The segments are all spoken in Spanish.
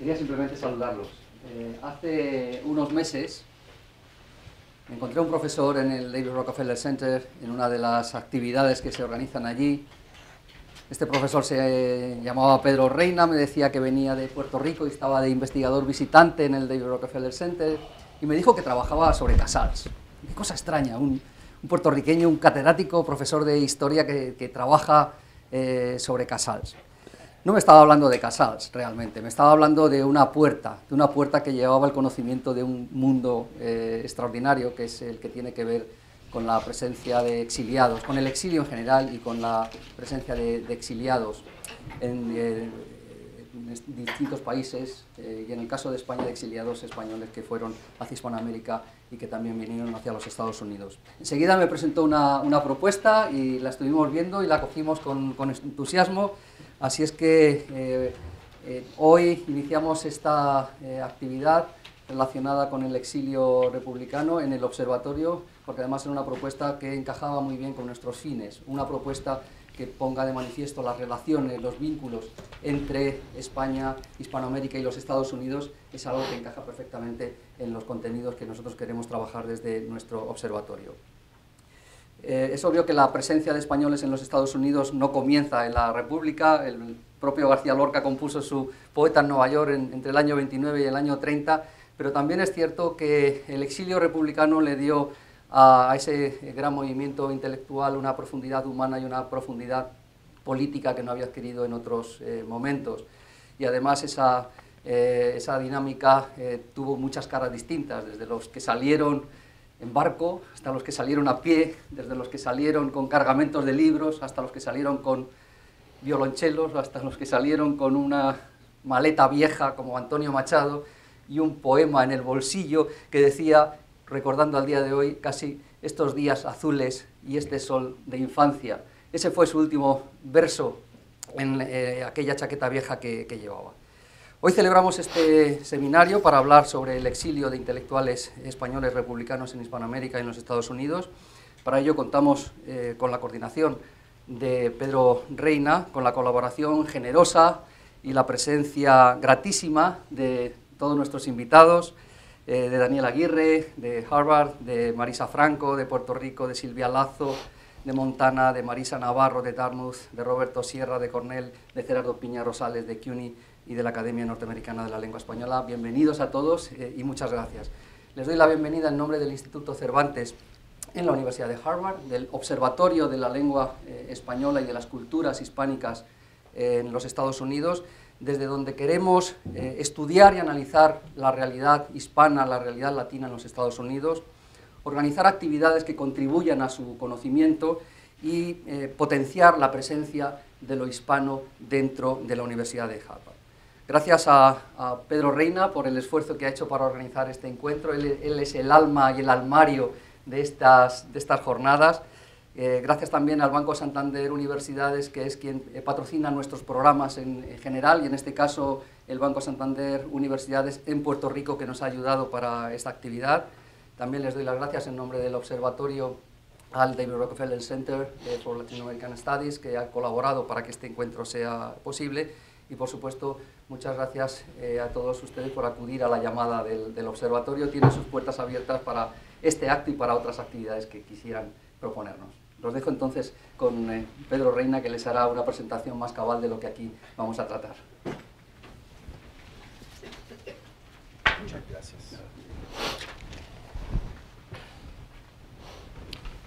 Quería simplemente saludarlos. Eh, hace unos meses encontré a un profesor en el David Rockefeller Center, en una de las actividades que se organizan allí. Este profesor se eh, llamaba Pedro Reina, me decía que venía de Puerto Rico y estaba de investigador visitante en el David Rockefeller Center y me dijo que trabajaba sobre Casals. Qué cosa extraña, un, puertorriqueño, un catedrático, profesor de historia que, trabaja eh, sobre Casals. No me estaba hablando de Casals realmente, me estaba hablando de una puerta, de una puerta que llevaba el conocimiento de un mundo eh, extraordinario que es el que tiene que ver con la presencia de exiliados, con el exilio en general y con la presencia de, exiliados eh, en, distintos países eh, y en el caso de España de exiliados españoles que fueron hacia Hispanoamérica y que también vinieron hacia los Estados Unidos. Enseguida me presentó una, propuesta y la estuvimos viendo y la cogimos con entusiasmo Así es que eh, eh, hoy iniciamos esta eh, actividad relacionada con el exilio republicano en el observatorio, porque además era una propuesta que encajaba muy bien con nuestros fines, una propuesta que ponga de manifiesto las relaciones, los vínculos entre España, Hispanoamérica y los Estados Unidos, es algo que encaja perfectamente en los contenidos que nosotros queremos trabajar desde nuestro observatorio. Eh, es obvio que la presencia de españoles en los Estados Unidos no comienza en la República. El propio García Lorca compuso su poeta en Nueva York entre el año 29 y el año 30, pero también es cierto que el exilio republicano le dio a, ese eh, gran movimiento intelectual una profundidad humana y una profundidad política que no había adquirido en otros eh, momentos. Y además esa dinámica tuvo muchas caras distintas, desde los que salieron en barco, hasta los que salieron a pie, desde los que salieron con cargamentos de libros, hasta los que salieron con violonchelos, hasta los que salieron con una maleta vieja como Antonio Machado y un poema en el bolsillo que decía, recordando al día de hoy casi estos días azules y este sol de infancia. Ese fue su último verso en eh, aquella chaqueta vieja que llevaba. Hoy celebramos este seminario para hablar sobre el exilio de intelectuales españoles republicanos en Hispanoamérica y en los Estados Unidos. Para ello contamos eh, con la coordinación de Pedro Reina, con la colaboración generosa y la presencia gratísima de todos nuestros invitados, eh, de Daniel Aguirre, de Harvard, de Marisa Franco, de Puerto Rico, de Silvia Lazo, de Montana, de Marisa Navarro, de Dartmouth, de Roberto Sierra, de Cornell, de Gerardo Piña Rosales, de CUNY, y de la Academia Norteamericana de la Lengua Española. Bienvenidos a todos eh, y muchas gracias. Les doy la bienvenida en nombre del Instituto Cervantes en la Universidad de Harvard, del Observatorio de la Lengua eh, Española y de las Culturas Hispánicas eh, en los Estados Unidos, desde donde queremos estudiar y analizar la realidad hispana, la realidad latina en los Estados Unidos, organizar actividades que contribuyan a su conocimiento y potenciar la presencia de lo hispano dentro de la Universidad de Harvard. Gracias a, Pedro Reina por el esfuerzo que ha hecho para organizar este encuentro. Él, es el alma y el almario de estas, de estas jornadas. Eh, gracias también al Banco Santander Universidades, que es quien eh, patrocina nuestros programas en, general, y en este caso el Banco Santander Universidades en Puerto Rico, que nos ha ayudado para esta actividad. También les doy las gracias en nombre del Observatorio al David Rockefeller Center eh, for Latin American Studies, que ha colaborado para que este encuentro sea posible y por supuesto muchas gracias eh, a todos ustedes por acudir a la llamada del, observatorio. Tiene sus puertas abiertas para este acto y para otras actividades que quisieran proponernos. Los dejo entonces con eh, Pedro Reina que les hará una presentación más cabal de lo que aquí vamos a tratar. Muchas gracias.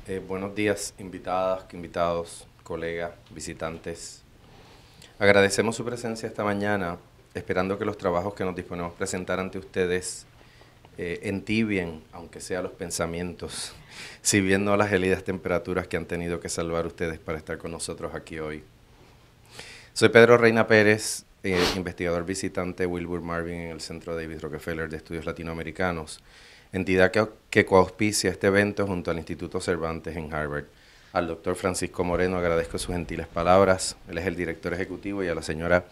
Eh, buenos días, invitadas, invitados, colegas, visitantes, Agradecemos su presencia esta mañana, esperando que los trabajos que nos disponemos a presentar ante ustedes eh, entibien, aunque sea los pensamientos, si viendo las helidas temperaturas que han tenido que salvar ustedes para estar con nosotros aquí hoy. Soy Pedro Reina Pérez, eh, investigador visitante Wilbur Marvin en el Centro David Rockefeller de Estudios Latinoamericanos, entidad que, que coauspicia este evento junto al Instituto Cervantes en Harvard. Al doctor Francisco Moreno agradezco sus gentiles palabras. Él es el director ejecutivo y a la señora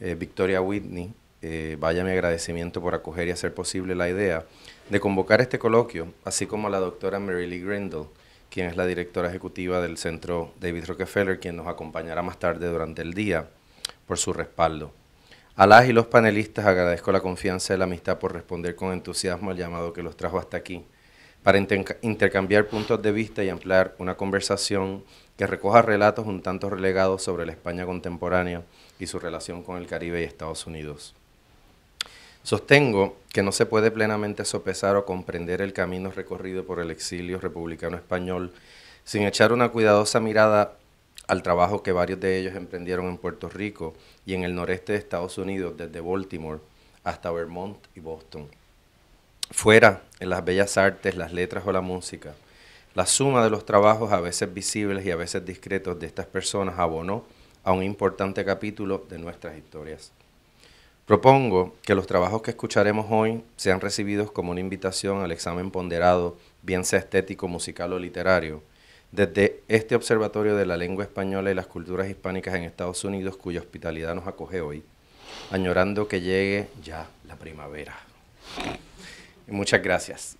eh, Victoria Whitney. Eh, vaya mi agradecimiento por acoger y hacer posible la idea de convocar este coloquio, así como a la doctora Mary Grindle, quien es la directora ejecutiva del Centro David Rockefeller, quien nos acompañará más tarde durante el día, por su respaldo. A las y los panelistas agradezco la confianza y la amistad por responder con entusiasmo al llamado que los trajo hasta aquí para intercambiar puntos de vista y ampliar una conversación que recoja relatos un tanto relegados sobre la España contemporánea y su relación con el Caribe y Estados Unidos. Sostengo que no se puede plenamente sopesar o comprender el camino recorrido por el exilio republicano español sin echar una cuidadosa mirada al trabajo que varios de ellos emprendieron en Puerto Rico y en el noreste de Estados Unidos, desde Baltimore hasta Vermont y Boston. Fuera en las bellas artes, las letras o la música. La suma de los trabajos, a veces visibles y a veces discretos, de estas personas abonó a un importante capítulo de nuestras historias. Propongo que los trabajos que escucharemos hoy sean recibidos como una invitación al examen ponderado, bien sea estético, musical o literario, desde este Observatorio de la Lengua Española y las Culturas Hispánicas en Estados Unidos, cuya hospitalidad nos acoge hoy, añorando que llegue ya la primavera muchas gracias.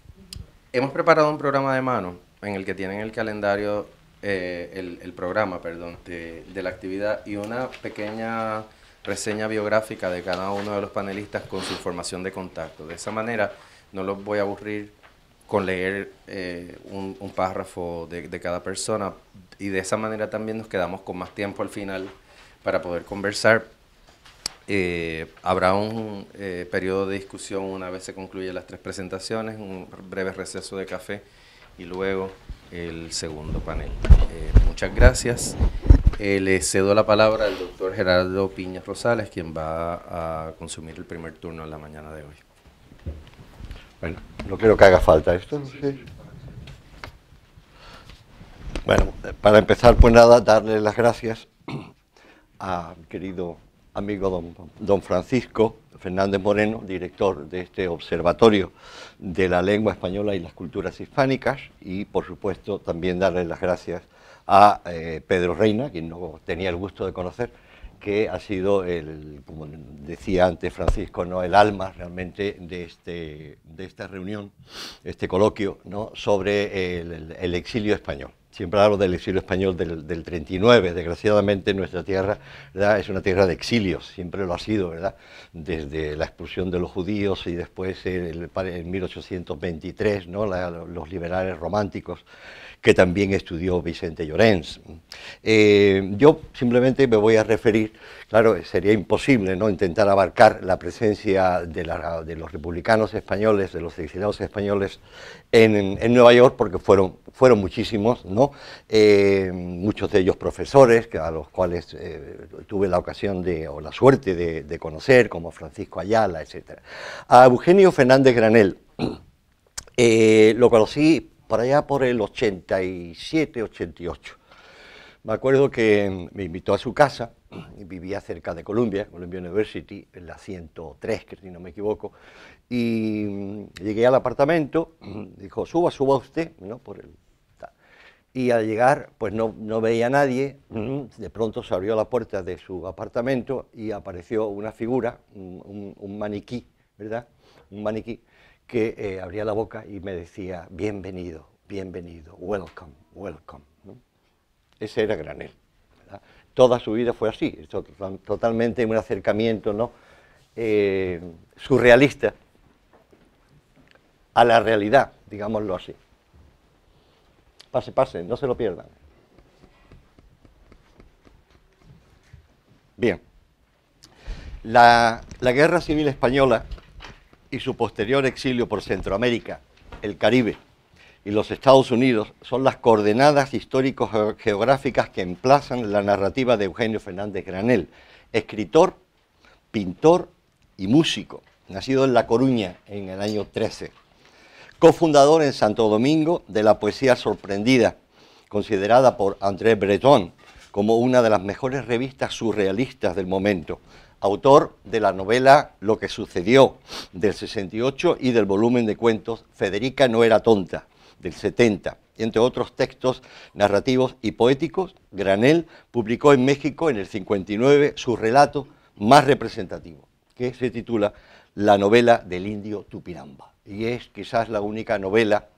Hemos preparado un programa de mano en el que tienen el calendario, eh, el, programa, perdón, de, la actividad y una pequeña reseña biográfica de cada uno de los panelistas con su información de contacto. De esa manera no los voy a aburrir con leer eh, un, párrafo de, de, cada persona y de esa manera también nos quedamos con más tiempo al final para poder conversar eh, habrá un eh, periodo de discusión una vez se concluyen las tres presentaciones, un breve receso de café y luego el segundo panel. Eh, muchas gracias. le cedo la palabra al doctor Gerardo Piñas Rosales, quien va a consumir el primer turno en la mañana de hoy. Bueno, no creo que haga falta esto. Bueno, para empezar, pues nada, darle las gracias a querido amigo don, Francisco Fernández Moreno, director de este Observatorio de la Lengua Española y las Culturas Hispánicas, y por supuesto también darle las gracias a eh, Pedro Reina, quien no tenía el gusto de conocer, que ha sido, el, como decía antes Francisco, ¿no? el alma realmente de, este, de esta reunión, este coloquio ¿no? sobre el exilio español siempre hablo del exilio español del, 39, desgraciadamente nuestra tierra es una tierra de exilios, siempre lo ha sido, ¿verdad? desde la expulsión de los judíos y después en 1823 ¿no? los liberales románticos que también estudió Vicente Llorens. Eh, yo simplemente me voy a referir, claro, sería imposible ¿no? intentar abarcar la presencia de, los republicanos españoles, de los exiliados españoles en, Nueva York, porque fueron, fueron muchísimos, ¿no? Eh, muchos de ellos profesores, a los cuales eh, tuve la ocasión de, o la suerte de, conocer, como Francisco Ayala, etc. A Eugenio Fernández Granel. lo conocí para allá por el 87, 88. Me acuerdo que me invitó a su casa, vivía cerca de Columbia, Columbia University, en la 103, que si no me equivoco, y mm, llegué al apartamento, mm, dijo, suba, suba usted, ¿no? Por el, y al llegar, pues no, veía a nadie, mm, de pronto se abrió la puerta de su apartamento y apareció una figura, un maniquí, ¿verdad? Un maniquí que eh, abría la boca y me decía, bienvenido, bienvenido, welcome, welcome. Ese era Granel. Toda su vida fue así, totalmente un acercamiento ¿no? Eh, surrealista a la realidad, digámoslo así. Pase, pase, no se lo pierdan. Bien, la, la guerra civil española y su posterior exilio por Centroamérica, el Caribe y los Estados Unidos son las coordenadas histórico-geográficas que emplazan la narrativa de Eugenio Fernández Granel, escritor, pintor y músico, nacido en La Coruña en el año 13, cofundador en Santo Domingo de la poesía sorprendida, considerada por André Breton como una de las mejores revistas surrealistas del momento, autor de la novela Lo que sucedió del 68 y del volumen de cuentos Federica no era tonta del 70. Entre otros textos narrativos y poéticos, Granel publicó en México en el 59 su relato más representativo, que se titula La novela del indio Tupinamba. Y es quizás la única novela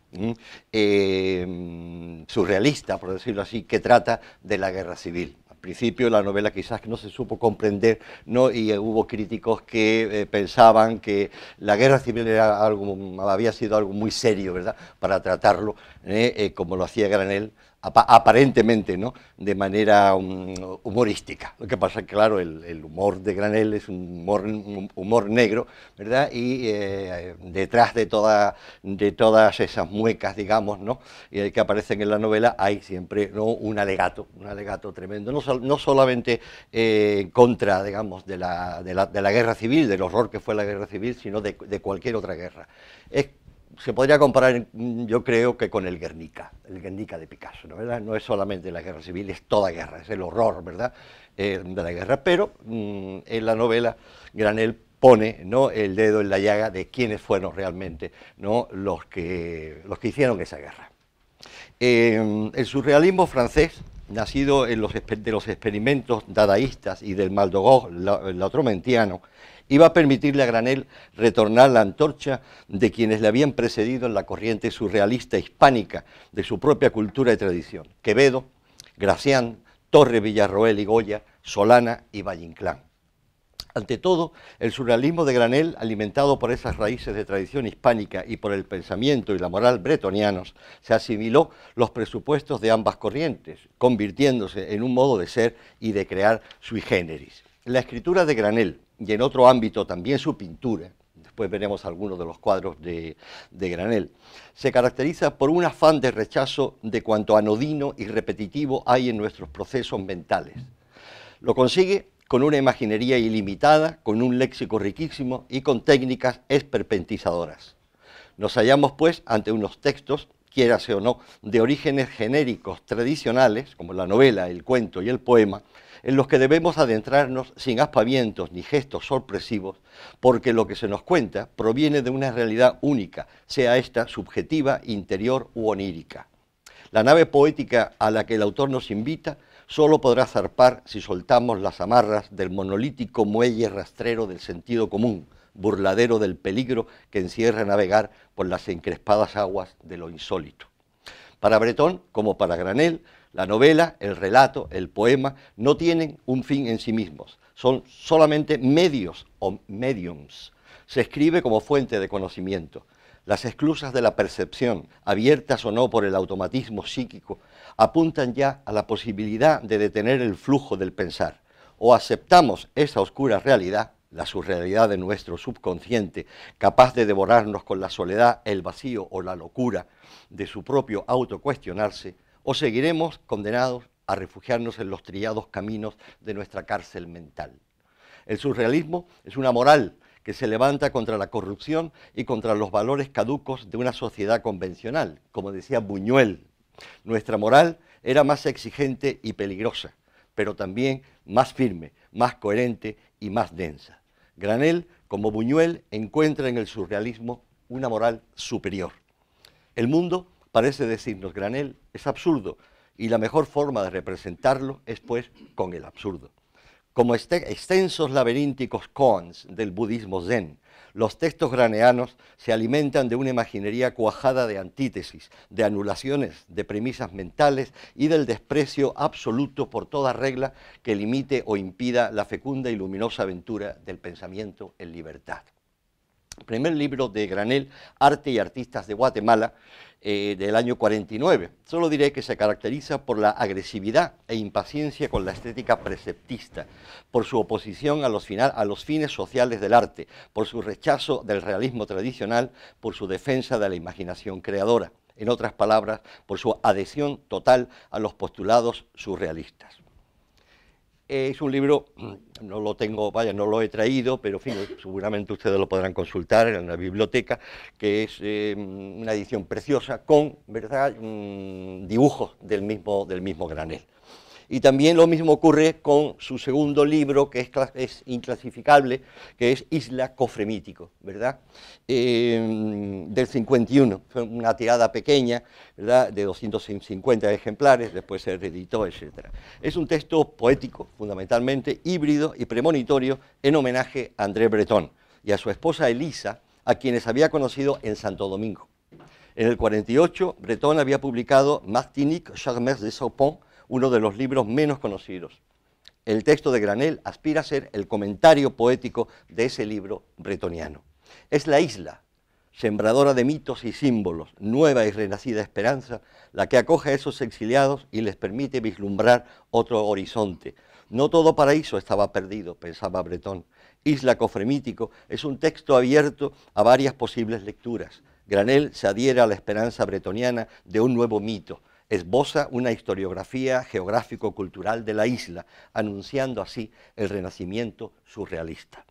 eh, mm, surrealista, por decirlo así, que trata de la guerra civil principio la novela quizás no se supo comprender ¿no? y eh, hubo críticos que eh, pensaban que la guerra civil algo, había sido algo muy serio ¿verdad? para tratarlo, ¿eh? como lo hacía Granel aparentemente, ¿no? de manera um, humorística. Lo que pasa, es que, claro, el, humor de Granel es un humor, negro, ¿verdad? Y eh, detrás de, toda, todas esas muecas, digamos, ¿no? Eh, que aparecen en la novela, hay siempre un alegato, un alegato tremendo, no, solamente eh, en contra, digamos, de la, guerra civil, del horror que fue la guerra civil, sino de, de cualquier otra guerra. Es se podría comparar, mm, yo creo que con el Guernica, el Guernica de Picasso, ¿no, ¿verdad? no es solamente la guerra civil, es toda guerra, es el horror, ¿verdad?, eh, de la guerra, pero mm, en la novela Granel pone ¿no? el dedo en la llaga de quiénes fueron realmente ¿no? los, que, los que hicieron esa guerra. Eh, el surrealismo francés, nacido en los, de los experimentos dadaístas y del Maldogó, la, el mentiano, iba a permitirle a Granel retornar la antorcha de quienes le habían precedido en la corriente surrealista hispánica de su propia cultura y tradición, Quevedo, Gracián, Torre Villarroel y Goya, Solana y Vallinclán. Ante todo, el surrealismo de Granel, alimentado por esas raíces de tradición hispánica y por el pensamiento y la moral bretonianos, se asimiló los presupuestos de ambas corrientes, convirtiéndose en un modo de ser y de crear sui generis. La escritura de Granel, y en otro ámbito también su pintura, después veremos algunos de los cuadros de, Granel, se caracteriza por un afán de rechazo de cuanto anodino y repetitivo hay en nuestros procesos mentales. Lo consigue con una imaginería ilimitada, con un léxico riquísimo y con técnicas esperpentizadoras. Nos hallamos pues ante unos textos, quiérase o no, de orígenes genéricos tradicionales, como la novela, el cuento y el poema, en los que debemos adentrarnos sin aspavientos ni gestos sorpresivos, porque lo que se nos cuenta proviene de una realidad única, sea esta subjetiva, interior u onírica. La nave poética a la que el autor nos invita solo podrá zarpar si soltamos las amarras del monolítico muelle rastrero del sentido común, burladero del peligro que encierra navegar por las encrespadas aguas de lo insólito. Para Bretón, como para Granel, la novela, el relato, el poema no tienen un fin en sí mismos, son solamente medios o mediums. Se escribe como fuente de conocimiento. Las esclusas de la percepción, abiertas o no por el automatismo psíquico, apuntan ya a la posibilidad de detener el flujo del pensar. O aceptamos esa oscura realidad la surrealidad de nuestro subconsciente, capaz de devorarnos con la soledad, el vacío o la locura de su propio autocuestionarse, o seguiremos condenados a refugiarnos en los trillados caminos de nuestra cárcel mental. El surrealismo es una moral que se levanta contra la corrupción y contra los valores caducos de una sociedad convencional, como decía Buñuel. Nuestra moral era más exigente y peligrosa, pero también más firme, más coherente y más densa. Granel, como Buñuel, encuentra en el surrealismo una moral superior. El mundo parece decirnos Granel es absurdo y la mejor forma de representarlo es pues con el absurdo. Como este, extensos laberínticos koans del budismo zen, los textos graneanos se alimentan de una imaginería cuajada de antítesis, de anulaciones, de premisas mentales y del desprecio absoluto por toda regla que limite o impida la fecunda y luminosa aventura del pensamiento en libertad primer libro de Granel, Arte y Artistas de Guatemala, eh, del año 49. Solo diré que se caracteriza por la agresividad e impaciencia con la estética preceptista, por su oposición a los, a los fines sociales del arte, por su rechazo del realismo tradicional, por su defensa de la imaginación creadora, en otras palabras, por su adhesión total a los postulados surrealistas. es un libro no lo tengo, vaya, no lo he traído, pero seguramente ustedes lo podrán consultar en la biblioteca, que es eh, una edición preciosa con, ¿verdad?, mm, dibujos del mismo, del mismo granel. Y también lo mismo ocurre con su segundo libro, que es, inclasificable, que es Isla Cofremítico, ¿verdad? Em, del 51, fue una tirada pequeña, ¿verdad? De 250 ejemplares, después se reeditó, etc. Es un texto poético, fundamentalmente, híbrido y premonitorio en homenaje a André Breton y a su esposa Elisa, a quienes había conocido en Santo Domingo. En el 48, Breton había publicado Martinique, Charmers de Saupont, uno de los libros menos conocidos. El texto de Granel aspira a ser el comentario poético de ese libro bretoniano. Es la isla, sembradora de mitos y símbolos, nueva y renacida esperanza, la que acoge a esos exiliados y les permite vislumbrar otro horizonte. No todo paraíso estaba perdido, pensaba Bretón. Isla Cofremítico es un texto abierto a varias posibles lecturas. Granel se adhiere a la esperanza bretoniana de un nuevo mito, Esboza una historiografía geográfico-cultural de la isla, anunciando así el renacimiento surrealista.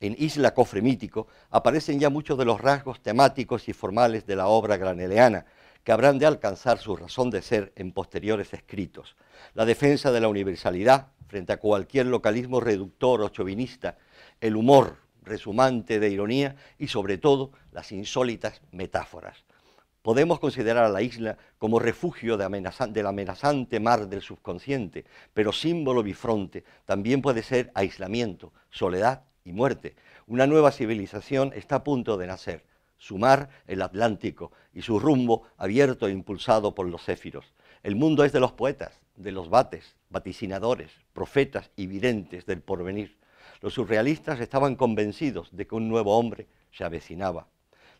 En Isla Cofre Mítico aparecen ya muchos de los rasgos temáticos y formales de la obra graneleana, que habrán de alcanzar su razón de ser en posteriores escritos. La defensa de la universalidad frente a cualquier localismo reductor o chauvinista, el humor resumante de ironía y sobre todo las insólitas metáforas. Podemos considerar a la isla como refugio del amenazante mar del subconsciente, pero símbolo bifronte también puede ser aislamiento, soledad y muerte. Una nueva civilización está a punto de nacer, su mar, el Atlántico, y su rumbo abierto e impulsado por los céfiros. El mundo es de los poetas, de los bates, vaticinadores, profetas y videntes del porvenir. Los surrealistas estaban convencidos de que un nuevo hombre se avecinaba.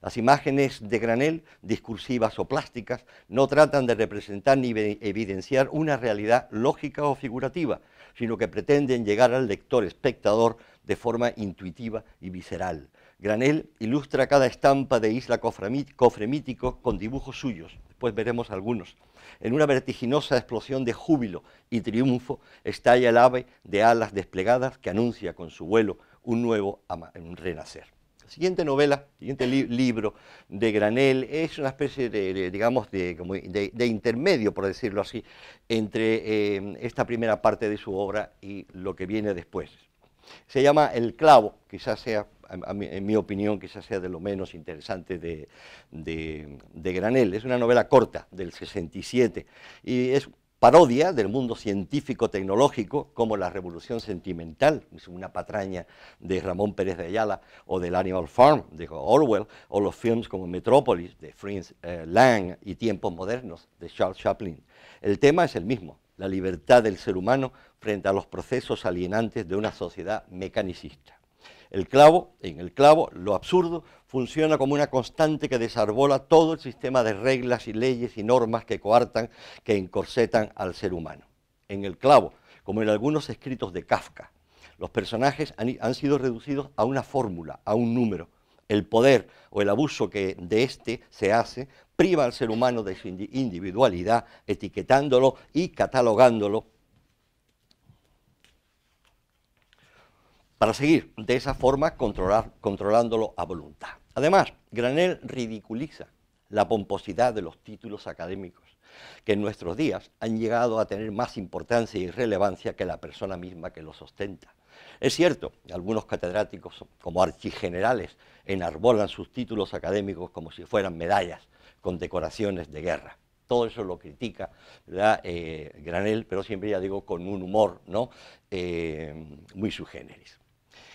Las imágenes de granel, discursivas o plásticas, no tratan de representar ni evidenciar una realidad lógica o figurativa, sino que pretenden llegar al lector espectador de forma intuitiva y visceral. Granel ilustra cada estampa de isla Cofremítico con dibujos suyos, después veremos algunos. En una vertiginosa explosión de júbilo y triunfo estalla el ave de alas desplegadas que anuncia con su vuelo un nuevo renacer siguiente novela, siguiente libro de Granel es una especie de, digamos, de, intermedio, por decirlo así, entre eh, esta primera parte de su obra y lo que viene después. Se llama El clavo, quizás sea, en mi opinión, quizás sea de lo menos interesante de, de Granel. Es una novela corta, del 67, y es parodia del mundo científico-tecnológico, como La Revolución Sentimental, una patraña de Ramón Pérez de Ayala, o del Animal Farm de Orwell, o los films como Metrópolis de Fritz eh, Lang y Tiempos Modernos de Charles Chaplin. El tema es el mismo, la libertad del ser humano frente a los procesos alienantes de una sociedad mecanicista. El clavo, en el clavo, lo absurdo funciona como una constante que desarbola todo el sistema de reglas y leyes y normas que coartan, que encorsetan al ser humano. En el clavo, como en algunos escritos de Kafka, los personajes han, han sido reducidos a una fórmula, a un número. El poder o el abuso que de éste se hace priva al ser humano de su individualidad, etiquetándolo y catalogándolo para seguir de esa forma controlándolo a voluntad. Además, Granel ridiculiza la pomposidad de los títulos académicos, que en nuestros días han llegado a tener más importancia y relevancia que la persona misma que los ostenta. Es cierto, algunos catedráticos como archigenerales enarbolan sus títulos académicos como si fueran medallas con decoraciones de guerra. Todo eso lo critica eh, Granel, pero siempre ya digo con un humor ¿no? Eh, muy su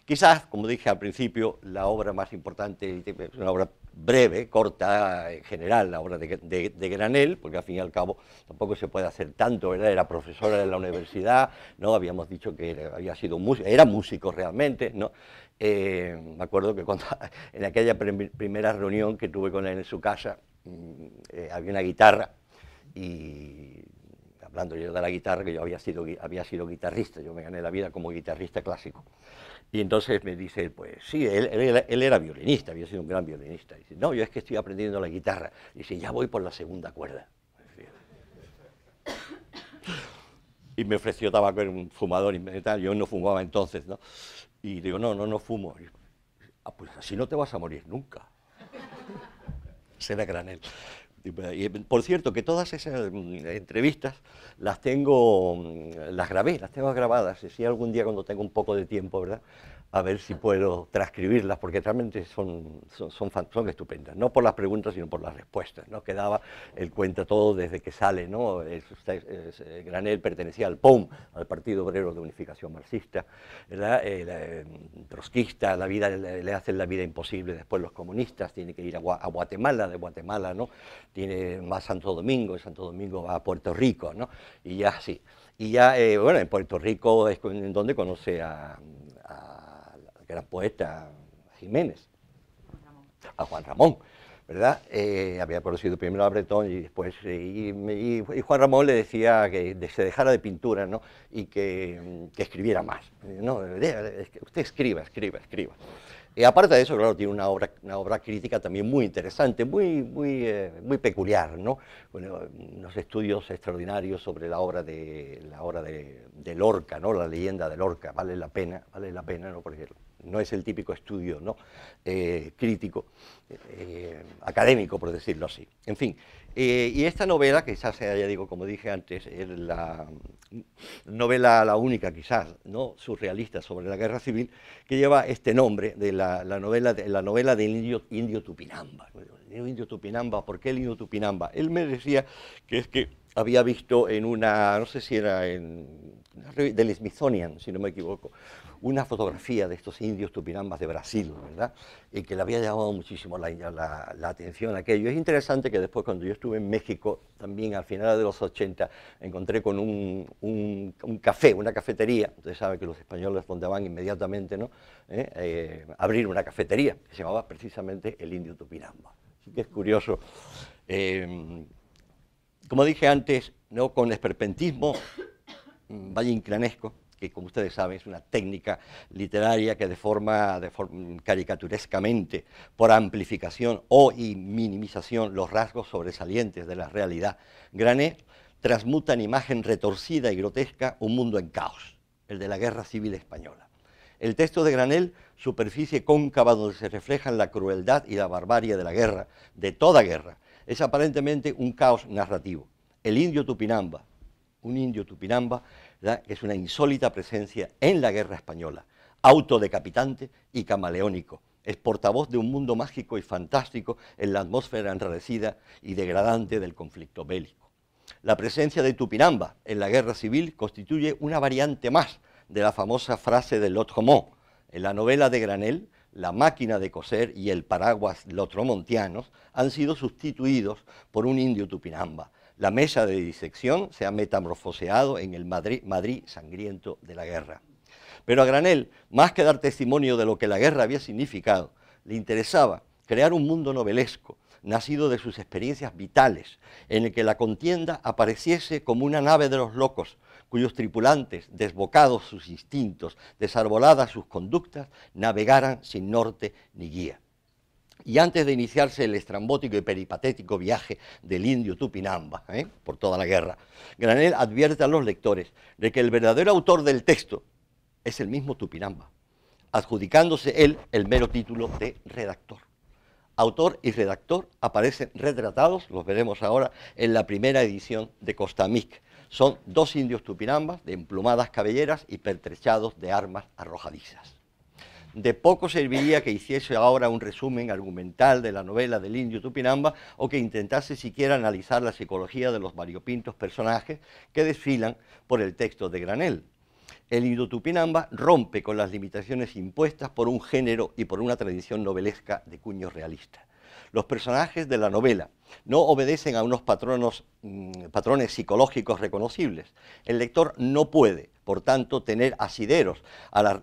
Quizás, como dije al principio, la obra más importante es una obra breve, corta en general, la obra de, Granel, porque al fin y al cabo tampoco se puede hacer tanto, era profesora de la universidad, ¿no? habíamos dicho que era, había sido músico, era músico realmente, ¿no? Eh, me acuerdo que en aquella primera reunión que tuve con él en su casa, mm, eh, había una guitarra y hablando yo de la guitarra, que yo había sido, había sido guitarrista, yo me gané la vida como guitarrista clásico. Y entonces me dice, pues sí, él, era violinista, había sido un gran violinista. Y dice, no, yo es que estoy aprendiendo la guitarra. Y dice, ya voy por la segunda cuerda. Y me ofreció tabaco, era un fumador y tal, yo no fumaba entonces, ¿no? Y digo, no, no, no fumo. ah, pues así no te vas a morir nunca. Será granel. Eh, eh, por cierto, que todas esas mm, entrevistas las tengo, mm, las grabé, las tengo grabadas, si algún día cuando tengo un poco de tiempo, ¿verdad? a ver si puedo transcribirlas, porque realmente son, son, son, estupendas, no por las preguntas, sino por las respuestas, ¿no? quedaba el cuenta todo desde que sale, ¿no? Eh, Granel pertenecía al POM, al Partido Obrero de Unificación Marxista, ¿verdad? El, eh, eh, trotskista, la vida, le, hacen la vida imposible, después los comunistas, tiene que ir a, Guatemala, de Guatemala, ¿no? tiene Santo Domingo, de Santo Domingo va a Puerto Rico, ¿no? y ya sí. Y ya, bueno, en Puerto Rico es donde conoce a, era poeta Jiménez, a Juan Ramón. ¿verdad? Eh, había conocido primero a Bretón y después eh, y, Juan Ramón le decía que se dejara de pintura, ¿no? Y que, mm, escribiera más. No, usted escriba, escriba, escriba. Y aparte de eso, claro, tiene una obra, una obra crítica también muy interesante, muy, muy, eh, muy peculiar, ¿no? Bueno, unos estudios extraordinarios sobre la obra de la obra de Lorca, ¿no? La leyenda de Lorca, vale la pena, vale la pena, ¿no? Por ejemplo no es el típico estudio ¿no? Eh, crítico, eh, académico, por decirlo así. En fin, eh, y esta novela, que quizás sea, ya digo, como dije antes, es la novela, la única quizás, ¿no? surrealista sobre la guerra civil, que lleva este nombre de la, novela, de, la novela del indio, indio Tupinamba. indio Tupinamba, ¿por qué el indio Tupinamba? Él me decía que es que había visto en una, no sé si era en, del Smithsonian, si no me equivoco, una fotografía de estos indios tupirambas de Brasil, ¿verdad? Y que le había llamado muchísimo la, atención aquello. Es interesante que después, cuando yo estuve en México, también al final de los 80, encontré con un, café, una cafetería. Ustedes saben que los españoles van inmediatamente, ¿no? ¿Eh? Eh, abrir una cafetería que se llamaba precisamente el Indio Tupinamba. Así que es curioso. Eh, como dije antes, ¿no? con esperpentismo, esperpentismo vallincranesco, que como ustedes saben es una técnica literaria que de forma caricaturescamente por amplificación o minimización los rasgos sobresalientes de la realidad. granel, transmuta en imagen retorcida y grotesca un mundo en caos, el de la guerra civil española. El texto de Granel, superficie cóncava donde se reflejan la crueldad y la barbarie de la guerra, de toda guerra, es aparentemente un caos narrativo. El indio Tupinamba, un indio Tupinamba, es una insólita presencia en la guerra española, autodecapitante y camaleónico. Es portavoz de un mundo mágico y fantástico en la atmósfera enrarecida y degradante del conflicto bélico. La presencia de Tupinamba en la guerra civil constituye una variante más de la famosa frase de Lot en la novela de Granel, la máquina de coser y el paraguas lotromontianos han sido sustituidos por un indio tupinamba. La mesa de disección se ha metamorfoseado en el Madrid, sangriento de la guerra. Pero a Granel, más que dar testimonio de lo que la guerra había significado, le interesaba crear un mundo novelesco, nacido de sus experiencias vitales, en el que la contienda apareciese como una nave de los locos, cuyos tripulantes, desbocados sus instintos, desarboladas sus conductas, navegaran sin norte ni guía. Y antes de iniciarse el estrambótico y peripatético viaje del indio Tupinamba ¿eh? por toda la guerra, Granel advierte a los lectores de que el verdadero autor del texto es el mismo Tupinamba, adjudicándose él el mero título de redactor. Autor y redactor aparecen retratados, los veremos ahora, en la primera edición de Costamic, son dos indios tupinambas de emplumadas cabelleras y pertrechados de armas arrojadizas. De poco serviría que hiciese ahora un resumen argumental de la novela del indio Tupinamba o que intentase siquiera analizar la psicología de los variopintos personajes que desfilan por el texto de Granel. El indio Tupinamba rompe con las limitaciones impuestas por un género y por una tradición novelesca de cuño realista los personajes de la novela no obedecen a unos mm, patrones psicológicos reconocibles. El lector no puede, por tanto, tener asideros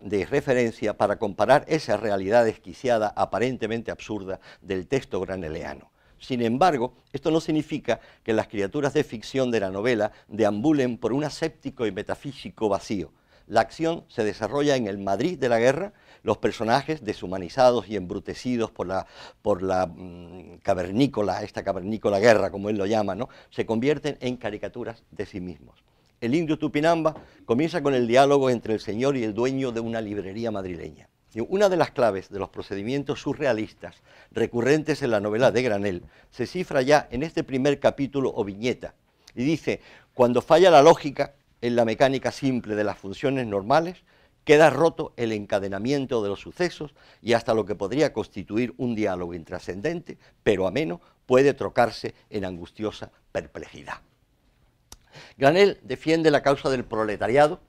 de referencia para comparar esa realidad esquiciada aparentemente absurda, del texto graneleano. Sin embargo, esto no significa que las criaturas de ficción de la novela deambulen por un aséptico y metafísico vacío. La acción se desarrolla en el Madrid de la guerra los personajes deshumanizados y embrutecidos por la, mm, cavernícola, esta cavernícola guerra, como él lo llama, ¿no? se convierten en caricaturas de sí mismos. El indio Tupinamba comienza con el diálogo entre el señor y el dueño de una librería madrileña. Una de las claves de los procedimientos surrealistas recurrentes en la novela de Granel se cifra ya en este primer capítulo o viñeta y dice, cuando falla la lógica en la mecánica simple de las funciones normales, Queda roto el encadenamiento de los sucesos y hasta lo que podría constituir un diálogo intrascendente, pero ameno, puede trocarse en angustiosa perplejidad. Granel defiende la causa del proletariado,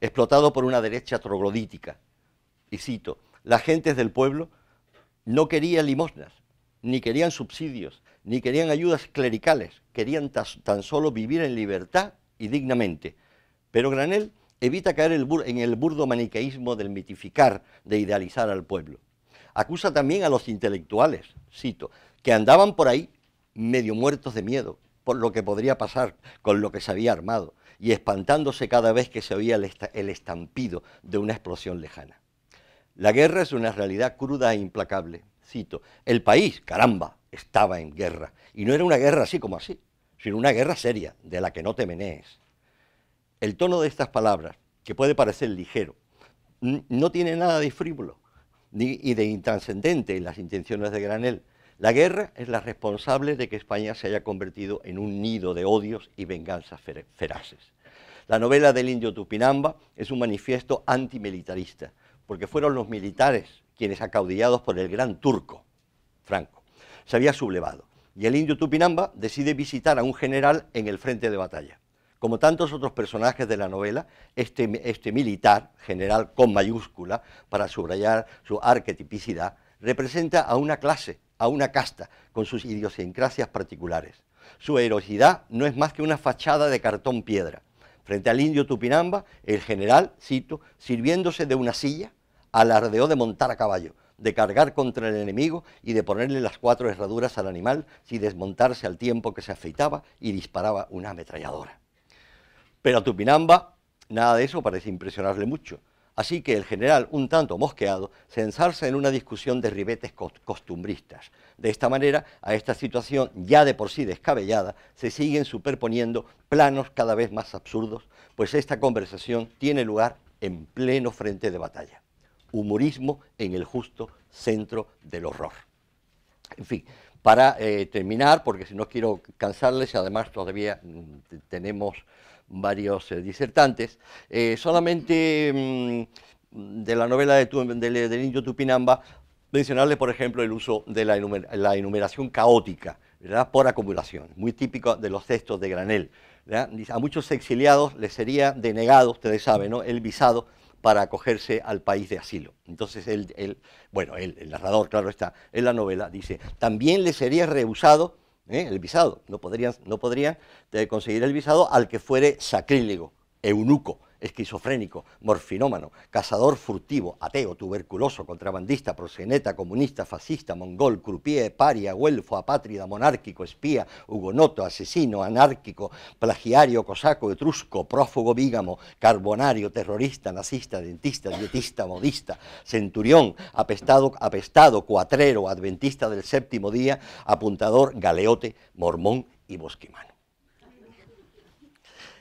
explotado por una derecha troglodítica. Y cito, las gentes del pueblo no querían limosnas, ni querían subsidios, ni querían ayudas clericales, querían tan solo vivir en libertad y dignamente. Pero Granel evita caer en el burdo maniqueísmo del mitificar, de idealizar al pueblo. Acusa también a los intelectuales, cito, que andaban por ahí medio muertos de miedo por lo que podría pasar con lo que se había armado y espantándose cada vez que se oía el, estampido de una explosión lejana. La guerra es una realidad cruda e implacable. Cito, el país, caramba, estaba en guerra. Y no era una guerra así como así, sino una guerra seria, de la que no te menees el tono de estas palabras, que puede parecer ligero, no tiene nada de frívolo y de intranscendente en las intenciones de Granel. La guerra es la responsable de que España se haya convertido en un nido de odios y venganzas feraces. La novela del indio Tupinamba es un manifiesto antimilitarista, porque fueron los militares quienes, acaudillados por el gran turco, Franco, se había sublevado. Y el indio Tupinamba decide visitar a un general en el frente de batalla como tantos otros personajes de la novela, este, este, militar, general con mayúscula, para subrayar su arquetipicidad, representa a una clase, a una casta, con sus idiosincrasias particulares. Su heroicidad no es más que una fachada de cartón piedra. Frente al indio Tupinamba, el general, cito, sirviéndose de una silla, alardeó de montar a caballo, de cargar contra el enemigo y de ponerle las cuatro herraduras al animal si desmontarse al tiempo que se afeitaba y disparaba una ametralladora. Pero a Tupinamba nada de eso parece impresionarle mucho. Así que el general, un tanto mosqueado, se ensarza en una discusión de ribetes costumbristas. De esta manera, a esta situación ya de por sí descabellada, se siguen superponiendo planos cada vez más absurdos, pues esta conversación tiene lugar en pleno frente de batalla. Humorismo en el justo centro del horror. En fin, para eh, terminar, porque si no quiero cansarles, además todavía mm, tenemos varios eh, disertantes. Eh, solamente mm, de la novela de del niño Tupinamba, mencionarle, por ejemplo, el uso de la, enumeración caótica, ¿verdad? por acumulación, muy típico de los textos de Granel. A muchos exiliados les sería denegado, ustedes saben, ¿no? el visado para acogerse al país de asilo. Entonces, bueno, el narrador, claro está, en la novela dice, también les sería rehusado ¿eh? el visado, no podrían, no podrían eh, conseguir el visado al que fuere sacrílego, eunuco, esquizofrénico, morfinómano, cazador furtivo, ateo, tuberculoso, contrabandista, proseneta, comunista, fascista, mongol, crupié, paria, güelfo, apátrida, monárquico, espía, hugonoto, asesino, anárquico, plagiario, cosaco, etrusco, prófugo, vígamo, carbonario, terrorista, nazista, dentista, dietista, modista, centurión, apestado, apestado, cuatrero, adventista del séptimo día, apuntador, galeote, mormón y bosquimano.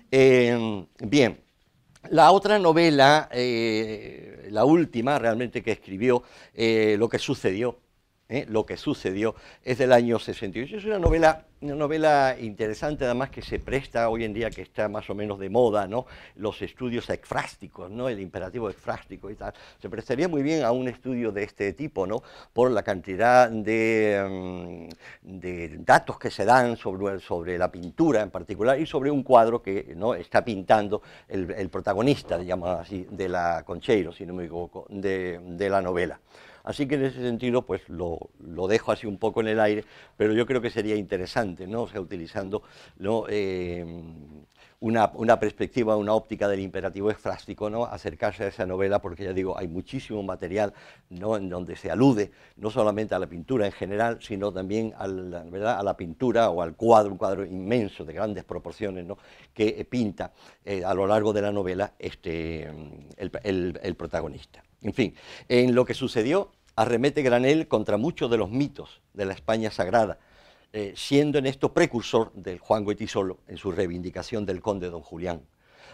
Em, bien, la otra novela, eh, la última realmente que escribió, eh, Lo que sucedió, ¿eh? lo que sucedió, es del año 68. Es una novela, una novela interesante, además que se presta hoy en día, que está más o menos de moda, los estudios exfrásticos, el imperativo exfrástico y tal. Se prestaría muy bien a un estudio de este tipo, por la cantidad mm, de, datos que se dan sobre, la pintura en particular y sobre un cuadro que está pintando el, protagonista, digamos así, de la Concheiro, si no me equivoco, de la novela. Así que en ese sentido, pues lo, dejo así un poco en el aire, pero yo creo que sería interesante, ¿no? O sea, utilizando ¿no? Eh, una, perspectiva, una óptica del imperativo esfrástico, ¿no? acercarse a esa novela, porque ya digo, hay muchísimo material en donde se alude no solamente a la pintura en general, sino también a la, ¿verdad? A la pintura o al cuadro, un cuadro inmenso de grandes proporciones ¿no? que eh, pinta eh, a lo largo de la novela este, el protagonista. En fin, en lo que sucedió arremete Granel contra muchos de los mitos de la España sagrada, eh, siendo en esto precursor del Juan Guetizolo en su reivindicación del conde don Julián.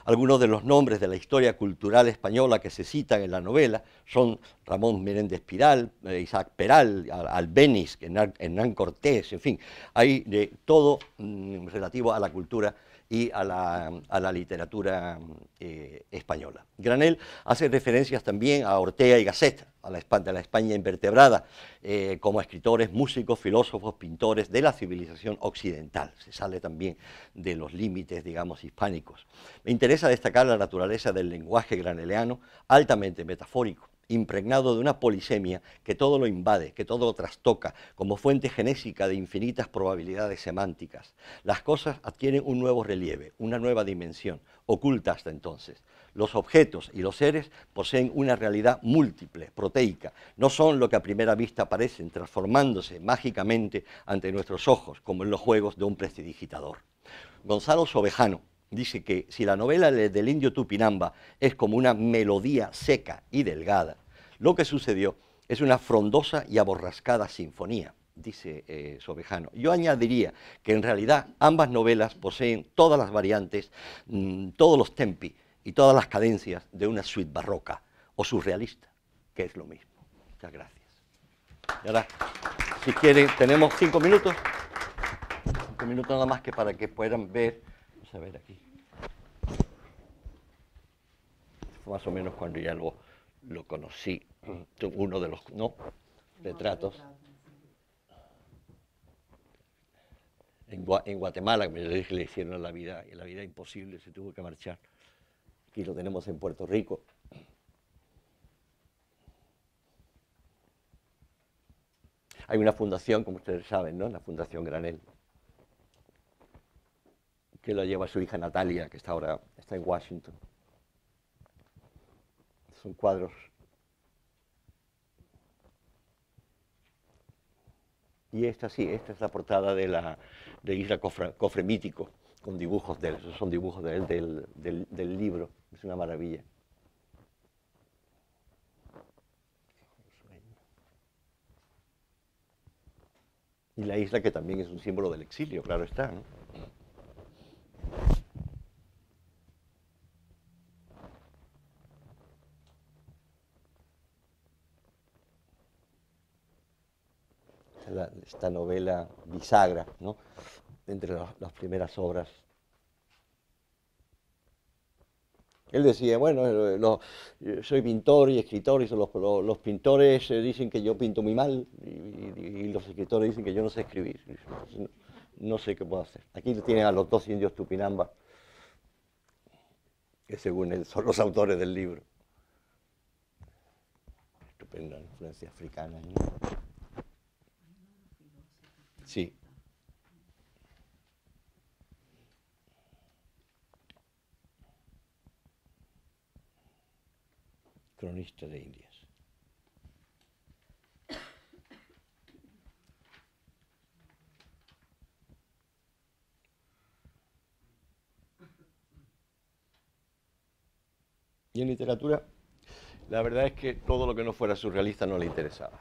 Algunos de los nombres de la historia cultural española que se citan en la novela son Ramón Menéndez Piral, eh, Isaac Peral, Albeniz, Hernán Cortés, en fin, hay de todo mm, relativo a la cultura y a la, literatura eh, española. Granel hace referencias también a Ortega y Gasset, a la, la España invertebrada, eh, como escritores, músicos, filósofos, pintores de la civilización occidental. Se sale también de los límites, digamos, hispánicos. Me interesa destacar la naturaleza del lenguaje graneleano, altamente metafórico impregnado de una polisemia que todo lo invade, que todo lo trastoca, como fuente genésica de infinitas probabilidades semánticas. Las cosas adquieren un nuevo relieve, una nueva dimensión, oculta hasta entonces. Los objetos y los seres poseen una realidad múltiple, proteica. No son lo que a primera vista parecen, transformándose mágicamente ante nuestros ojos, como en los juegos de un prestidigitador. Gonzalo Sobejano, dice que si la novela del indio Tupinamba es como una melodía seca y delgada, lo que sucedió es una frondosa y aborrascada sinfonía, dice eh, Sobejano. Yo añadiría que en realidad ambas novelas poseen todas las variantes, mm, todos los tempi y todas las cadencias de una suite barroca o surrealista, que es lo mismo. Muchas gracias. ahora, si quieren, tenemos cinco minutos. Cinco minutos nada más que para que puedan ver. Vamos a ver aquí. más o menos cuando ya lo, lo conocí, uno de los ¿no? retratos. En, Guatemala, que le hicieron la vida, la vida imposible, se tuvo que marchar. Aquí lo tenemos en Puerto Rico. Hay una fundación, como ustedes saben, ¿no? La Fundación Granel, que la lleva su hija Natalia, que está ahora está en Washington son cuadros. Y esta sí, esta es la portada de la de Isla Cofre, Mítico, con dibujos de él, son dibujos de él, del, del libro, es una maravilla. Y la isla que también es un símbolo del exilio, claro está, ¿no? esta, novela bisagra, ¿no? entre las primeras obras. Él decía, bueno, eh, eh, soy pintor y escritor, y los, pintores eh, dicen que yo pinto muy mal, y, los escritores dicen que yo no sé escribir. Pues, no, sé qué puedo hacer. Aquí tienen a los dos indios Tupinamba, que según él son los autores del libro. Estupenda influencia africana. Sí. Cronista de Indias. Y en literatura, la verdad es que todo lo que no fuera surrealista no le interesaba.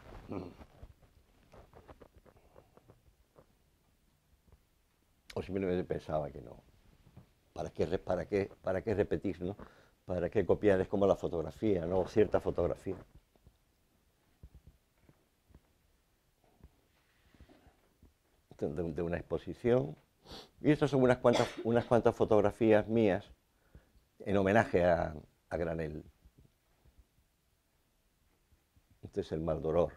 o simplemente pensaba que no. ¿Para qué, para qué, para qué repetir? ¿no? ¿Para qué copiar? Es como la fotografía, ¿no? cierta fotografía. De, una exposición. Y estas son unas cuantas, unas cuantas fotografías mías en homenaje a, Granel. Este es el mal dolor.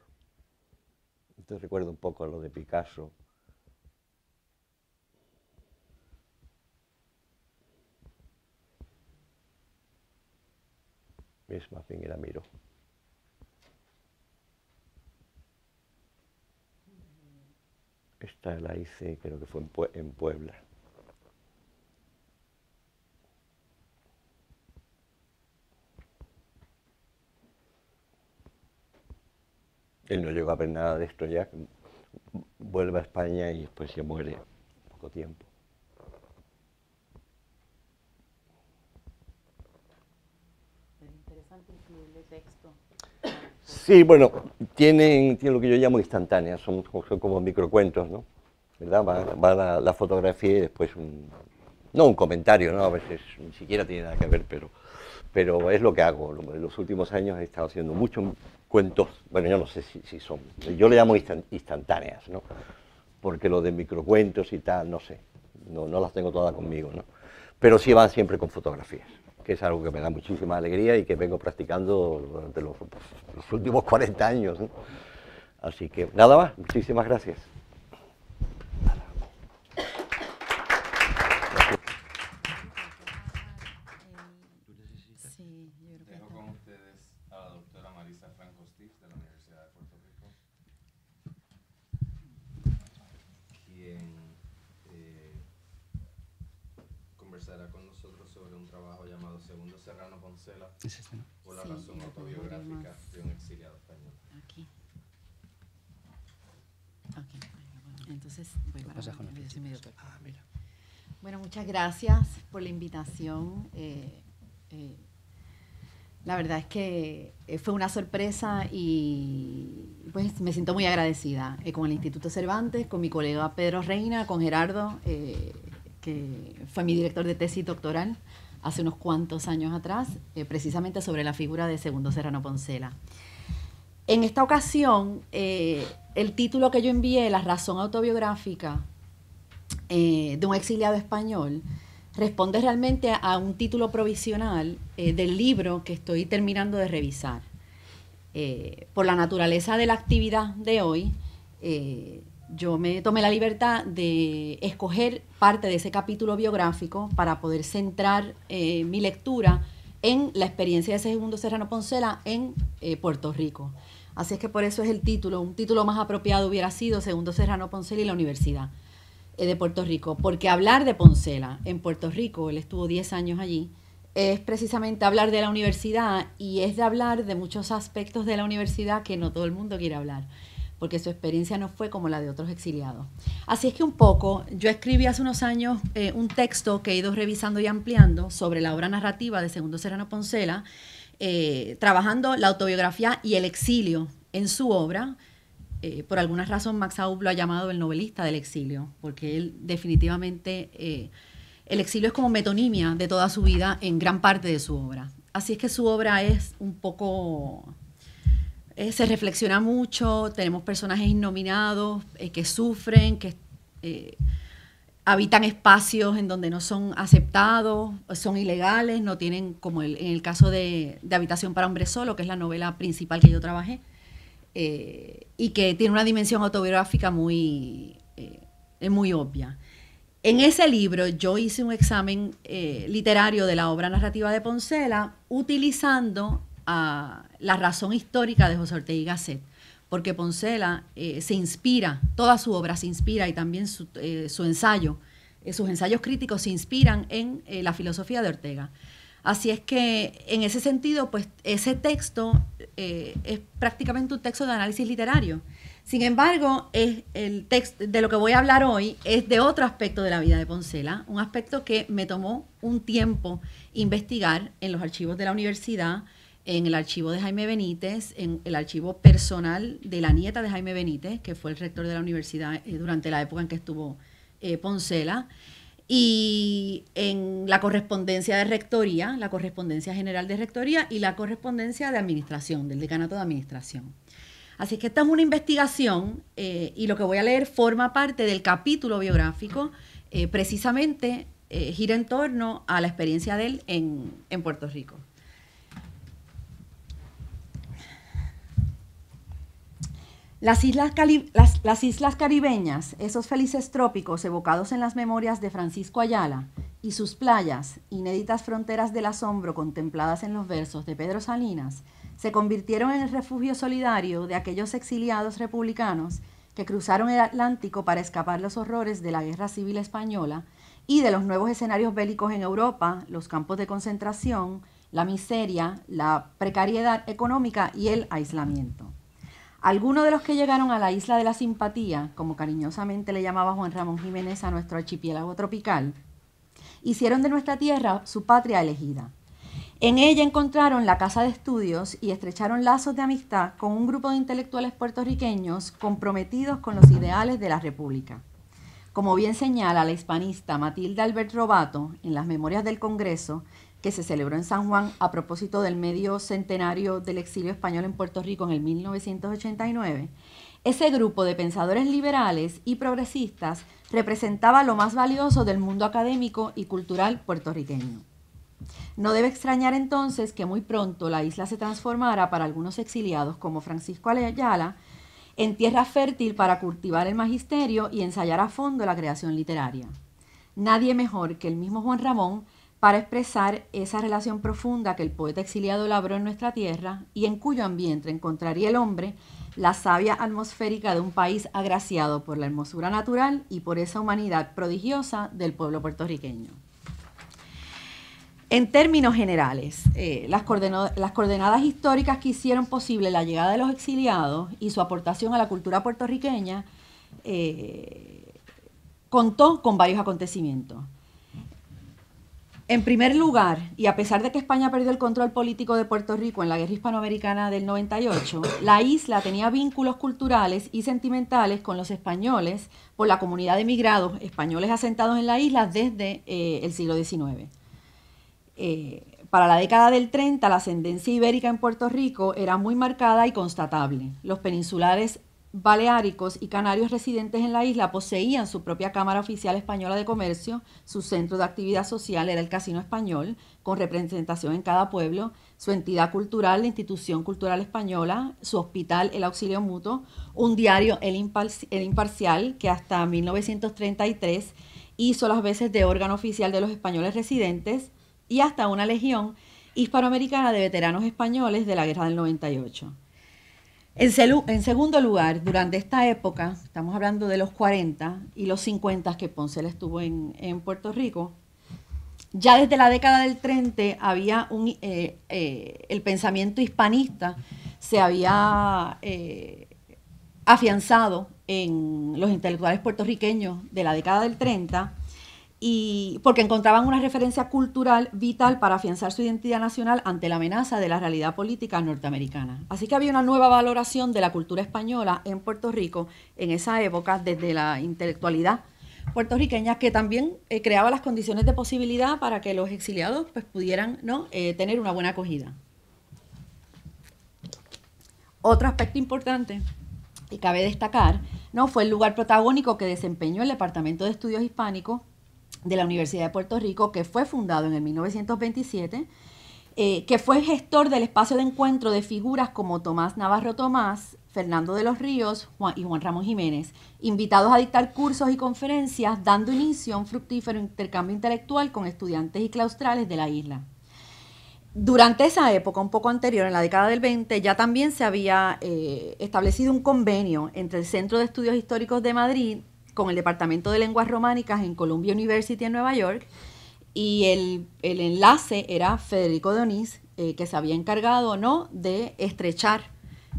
Entonces recuerdo un poco a lo de Picasso. misma la miro. Esta la hice, creo que fue en, Puebla. Él no llegó a ver nada de esto ya, vuelve a España y después se muere, poco tiempo. Sí, bueno, tienen, lo que yo llamo instantáneas, son, como microcuentos, ¿no? ¿Verdad? Va, la, fotografía y después un... No un comentario, ¿no? A veces ni siquiera tiene nada que ver, pero, pero es lo que hago. En los últimos años he estado haciendo muchos cuentos, bueno, yo no sé si, son, yo le llamo instantáneas, ¿no? Porque lo de microcuentos y tal, no sé, no, no las tengo todas conmigo, ¿no? Pero sí van siempre con fotografías que es algo que me da muchísima alegría y que vengo practicando durante los, pues, últimos 40 años. Así que nada más, muchísimas gracias. Serrano Poncela por la razón autobiográfica de un exiliado español. Aquí. Bueno, entonces voy ah, Bueno, muchas gracias por la invitación. Eh, eh, la verdad es que eh, fue una sorpresa y pues me siento muy agradecida con el Instituto Cervantes, con mi colega Pedro Reina, con Gerardo, que fue mi director de tesis doctoral hace unos cuantos años atrás, eh, precisamente sobre la figura de Segundo Serrano Poncela. En esta ocasión, eh, el título que yo envié, La razón autobiográfica eh, de un exiliado español, responde realmente a un título provisional del libro que estoy terminando de revisar. por la naturaleza de la actividad de hoy, yo me tomé la libertad de escoger parte de ese capítulo biográfico para poder centrar eh, mi lectura en la experiencia de Segundo Serrano Poncela en eh, Puerto Rico. Así es que por eso es el título, un título más apropiado hubiera sido Segundo Serrano Poncela y la Universidad eh, de Puerto Rico, porque hablar de Poncela en Puerto Rico, él estuvo 10 años allí, es precisamente hablar de la universidad y es de hablar de muchos aspectos de la universidad que no todo el mundo quiere hablar porque su experiencia no fue como la de otros exiliados. Así es que un poco, yo escribí hace unos años eh, un texto que he ido revisando y ampliando sobre la obra narrativa de Segundo Serrano Poncela, eh, trabajando la autobiografía y el exilio en su obra. Eh, por algunas razón Max Aub lo ha llamado el novelista del exilio, porque él definitivamente, el exilio es como metonimia de toda su vida en gran parte de su obra. Así es que su obra es un poco eh, se reflexiona mucho, tenemos personajes innominados eh, que sufren, que eh, habitan espacios en donde no son aceptados, son ilegales, no tienen, como en el caso de, Habitación para Hombres Solo, que es la novela principal que yo trabajé, y que tiene una dimensión autobiográfica muy, muy obvia. En ese libro yo hice un examen literario de la obra narrativa de Poncela utilizando a la razón histórica de José Ortega y Gasset, porque Poncela eh, se inspira, toda su obra se inspira y también su, eh, ensayo, eh, sus ensayos críticos se inspiran en la filosofía de Ortega. Así es que en ese sentido, pues ese texto es prácticamente un texto de análisis literario. Sin embargo, es el texto de lo que voy a hablar hoy es de otro aspecto de la vida de Poncela, un aspecto que me tomó un tiempo investigar en los archivos de la universidad, en el archivo de Jaime Benítez, en el archivo personal de la nieta de Jaime Benítez, que fue el rector de la universidad eh, durante la época en que estuvo eh, Poncela, y en la correspondencia de rectoría, la correspondencia general de rectoría y la correspondencia de administración, del decanato de administración. Así que esta es una investigación eh, y lo que voy a leer forma parte del capítulo biográfico, precisamente gira en torno a la experiencia de él en, en Puerto Rico. Las islas, caribeñas, esos felices trópicos evocados en las memorias de Francisco Ayala, y sus playas, inéditas fronteras del asombro contempladas en los versos de Pedro Salinas, se convirtieron en el refugio solidario de aquellos exiliados republicanos que cruzaron el Atlántico para escapar los horrores de la Guerra Civil Española y de los nuevos escenarios bélicos en Europa, los campos de concentración, la miseria, la precariedad económica y el aislamiento. Algunos de los que llegaron a la isla de la simpatía, como cariñosamente le llamaba Juan Ramón Jiménez a nuestro archipiélago tropical, hicieron de nuestra tierra su patria elegida. En ella encontraron la casa de estudios y estrecharon lazos de amistad con un grupo de intelectuales puertorriqueños comprometidos con los ideales de la República. Como bien señala la hispanista Matilde Albert Robato en las Memorias del Congreso, que se celebró en San Juan a propósito del medio centenario del exilio español en Puerto Rico en el 1989, ese grupo de pensadores liberales y progresistas representaba lo más valioso del mundo académico y cultural puertorriqueño. No debe extrañar entonces que muy pronto la isla se transformara para algunos exiliados como Francisco Ayala en tierra fértil para cultivar el magisterio y ensayar a fondo la creación literaria. Nadie mejor que el mismo Juan Ramón para expresar esa relación profunda que el poeta exiliado labró en nuestra tierra y en cuyo ambiente encontraría el hombre la savia atmosférica de un país agraciado por la hermosura natural y por esa humanidad prodigiosa del pueblo puertorriqueño. En términos generales, eh, las, coordenadas históricas que hicieron posible la llegada de los exiliados y su aportación a la cultura puertorriqueña eh, contó con varios acontecimientos. En primer lugar, y a pesar de que España perdió el control político de Puerto Rico en la guerra hispanoamericana del 98, la isla tenía vínculos culturales y sentimentales con los españoles por la comunidad de emigrados españoles asentados en la isla desde eh, el siglo XIX. Eh, para la década del 30, la ascendencia ibérica en Puerto Rico era muy marcada y constatable. Los peninsulares baleáricos y canarios residentes en la isla poseían su propia Cámara Oficial Española de Comercio, su centro de actividad social era el Casino Español, con representación en cada pueblo, su entidad cultural, la Institución Cultural Española, su hospital, el Auxilio Mutuo, un diario, el, el Imparcial, que hasta 1933 hizo las veces de órgano oficial de los españoles residentes, y hasta una legión hispanoamericana de veteranos españoles de la Guerra del 98. En, segundo lugar, durante esta época, estamos hablando de los 40 y los 50 que Poncel estuvo en, Puerto Rico, ya desde la década del 30 había eh, eh, el pensamiento hispanista se había eh, afianzado en los intelectuales puertorriqueños de la década del 30 porque encontraban una referencia cultural vital para afianzar su identidad nacional ante la amenaza de la realidad política norteamericana. Así que había una nueva valoración de la cultura española en Puerto Rico en esa época desde la intelectualidad puertorriqueña que también eh, creaba las condiciones de posibilidad para que los exiliados pues, pudieran ¿no? Eh, tener una buena acogida. Otro aspecto importante que cabe destacar ¿no? fue el lugar protagónico que desempeñó el Departamento de Estudios Hispánicos de la Universidad de Puerto Rico, que fue fundado en el 1927, eh, que fue gestor del espacio de encuentro de figuras como Tomás Navarro Tomás, Fernando de los Ríos y Juan Ramón Jiménez, invitados a dictar cursos y conferencias, dando inicio a un fructífero intercambio intelectual con estudiantes y claustrales de la isla. Durante esa época, un poco anterior, en la década del 20, ya también se había eh, establecido un convenio entre el Centro de Estudios Históricos de Madrid con el Departamento de Lenguas Románicas en Columbia University en Nueva York y el, enlace era Federico Doniz, eh, que se había encargado ¿no? de estrechar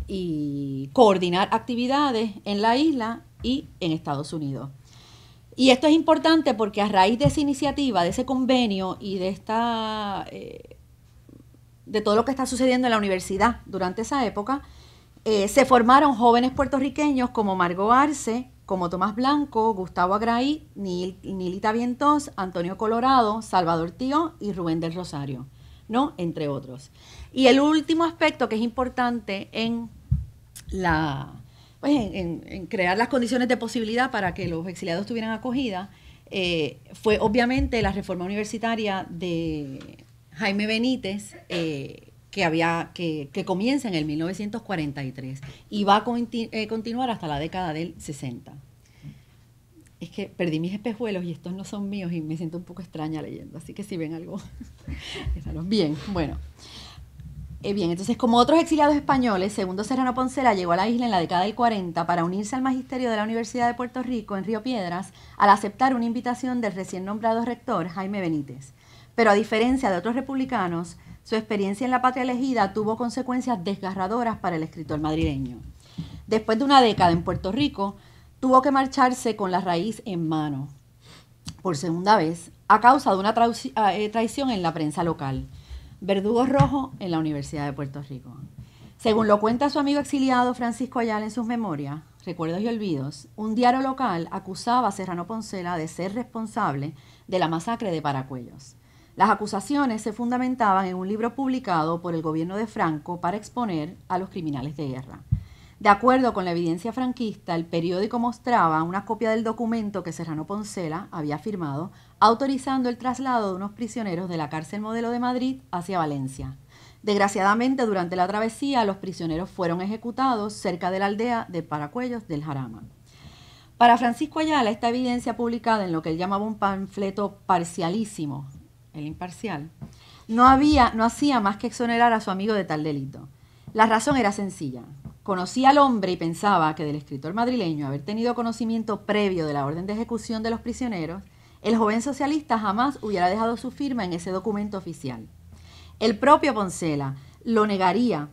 y coordinar actividades en la isla y en Estados Unidos. Y esto es importante porque a raíz de esa iniciativa, de ese convenio y de esta eh, de todo lo que está sucediendo en la universidad durante esa época, eh, se formaron jóvenes puertorriqueños como Margot Arce, como Tomás Blanco, Gustavo Agraí, Nilita Vientos, Antonio Colorado, Salvador Tío y Rubén del Rosario, ¿no? Entre otros. Y el último aspecto que es importante en la pues, en, crear las condiciones de posibilidad para que los exiliados tuvieran acogida, eh, fue obviamente la reforma universitaria de Jaime Benítez, eh, que, había, que, comienza en el 1943 y va a eh, continuar hasta la década del 60. Es que perdí mis espejuelos y estos no son míos y me siento un poco extraña leyendo, así que si ven algo, bien. Bueno, eh, bien, entonces como otros exiliados españoles, Segundo Serrano Poncela llegó a la isla en la década del 40 para unirse al magisterio de la Universidad de Puerto Rico en Río Piedras al aceptar una invitación del recién nombrado rector Jaime Benítez. Pero a diferencia de otros republicanos, su experiencia en la patria elegida tuvo consecuencias desgarradoras para el escritor madrileño. Después de una década en Puerto Rico, tuvo que marcharse con la raíz en mano, por segunda vez, a causa de una ah, eh, traición en la prensa local. Verdugo Rojo en la Universidad de Puerto Rico. Según lo cuenta su amigo exiliado Francisco Ayala en sus memorias, Recuerdos y Olvidos, un diario local acusaba a Serrano Poncela de ser responsable de la masacre de Paracuellos. Las acusaciones se fundamentaban en un libro publicado por el gobierno de Franco para exponer a los criminales de guerra. De acuerdo con la evidencia franquista, el periódico mostraba una copia del documento que Serrano Poncela había firmado autorizando el traslado de unos prisioneros de la cárcel modelo de Madrid hacia Valencia. Desgraciadamente, durante la travesía, los prisioneros fueron ejecutados cerca de la aldea de Paracuellos del Jarama. Para Francisco Ayala, esta evidencia publicada en lo que él llamaba un panfleto parcialísimo, el imparcial, no, había, no hacía más que exonerar a su amigo de tal delito. La razón era sencilla. Conocía al hombre y pensaba que del escritor madrileño haber tenido conocimiento previo de la orden de ejecución de los prisioneros, el joven socialista jamás hubiera dejado su firma en ese documento oficial. El propio Poncela lo negaría.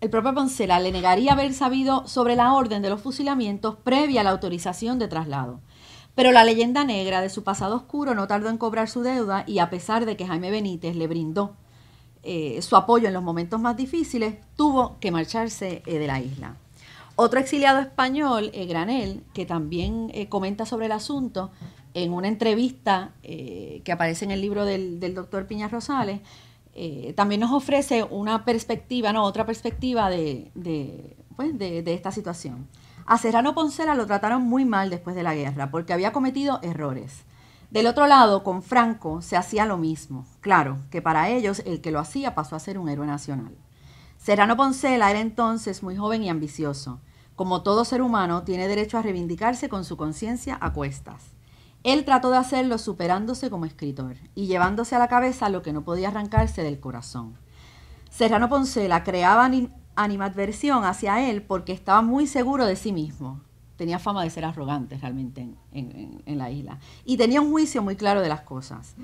El propio Poncela le negaría haber sabido sobre la orden de los fusilamientos previa a la autorización de traslado. Pero la leyenda negra de su pasado oscuro no tardó en cobrar su deuda y a pesar de que Jaime Benítez le brindó eh, su apoyo en los momentos más difíciles, tuvo que marcharse eh, de la isla. Otro exiliado español, eh, Granel, que también comenta sobre el asunto en una entrevista que aparece en el libro del, doctor Piñas Rosales, también nos ofrece una perspectiva, no, otra perspectiva de, de pues, esta situación. A Serrano Poncela lo trataron muy mal después de la guerra, porque había cometido errores. Del otro lado, con Franco se hacía lo mismo. Claro, que para ellos el que lo hacía pasó a ser un héroe nacional. Serrano Poncela era entonces muy joven y ambicioso. Como todo ser humano, tiene derecho a reivindicarse con su conciencia a cuestas. Él trató de hacerlo superándose como escritor y llevándose a la cabeza lo que no podía arrancarse del corazón. Serrano Poncela creaba animadversión hacia él porque estaba muy seguro de sí mismo. Tenía fama de ser arrogante realmente en, la isla. Y tenía un juicio muy claro de las cosas.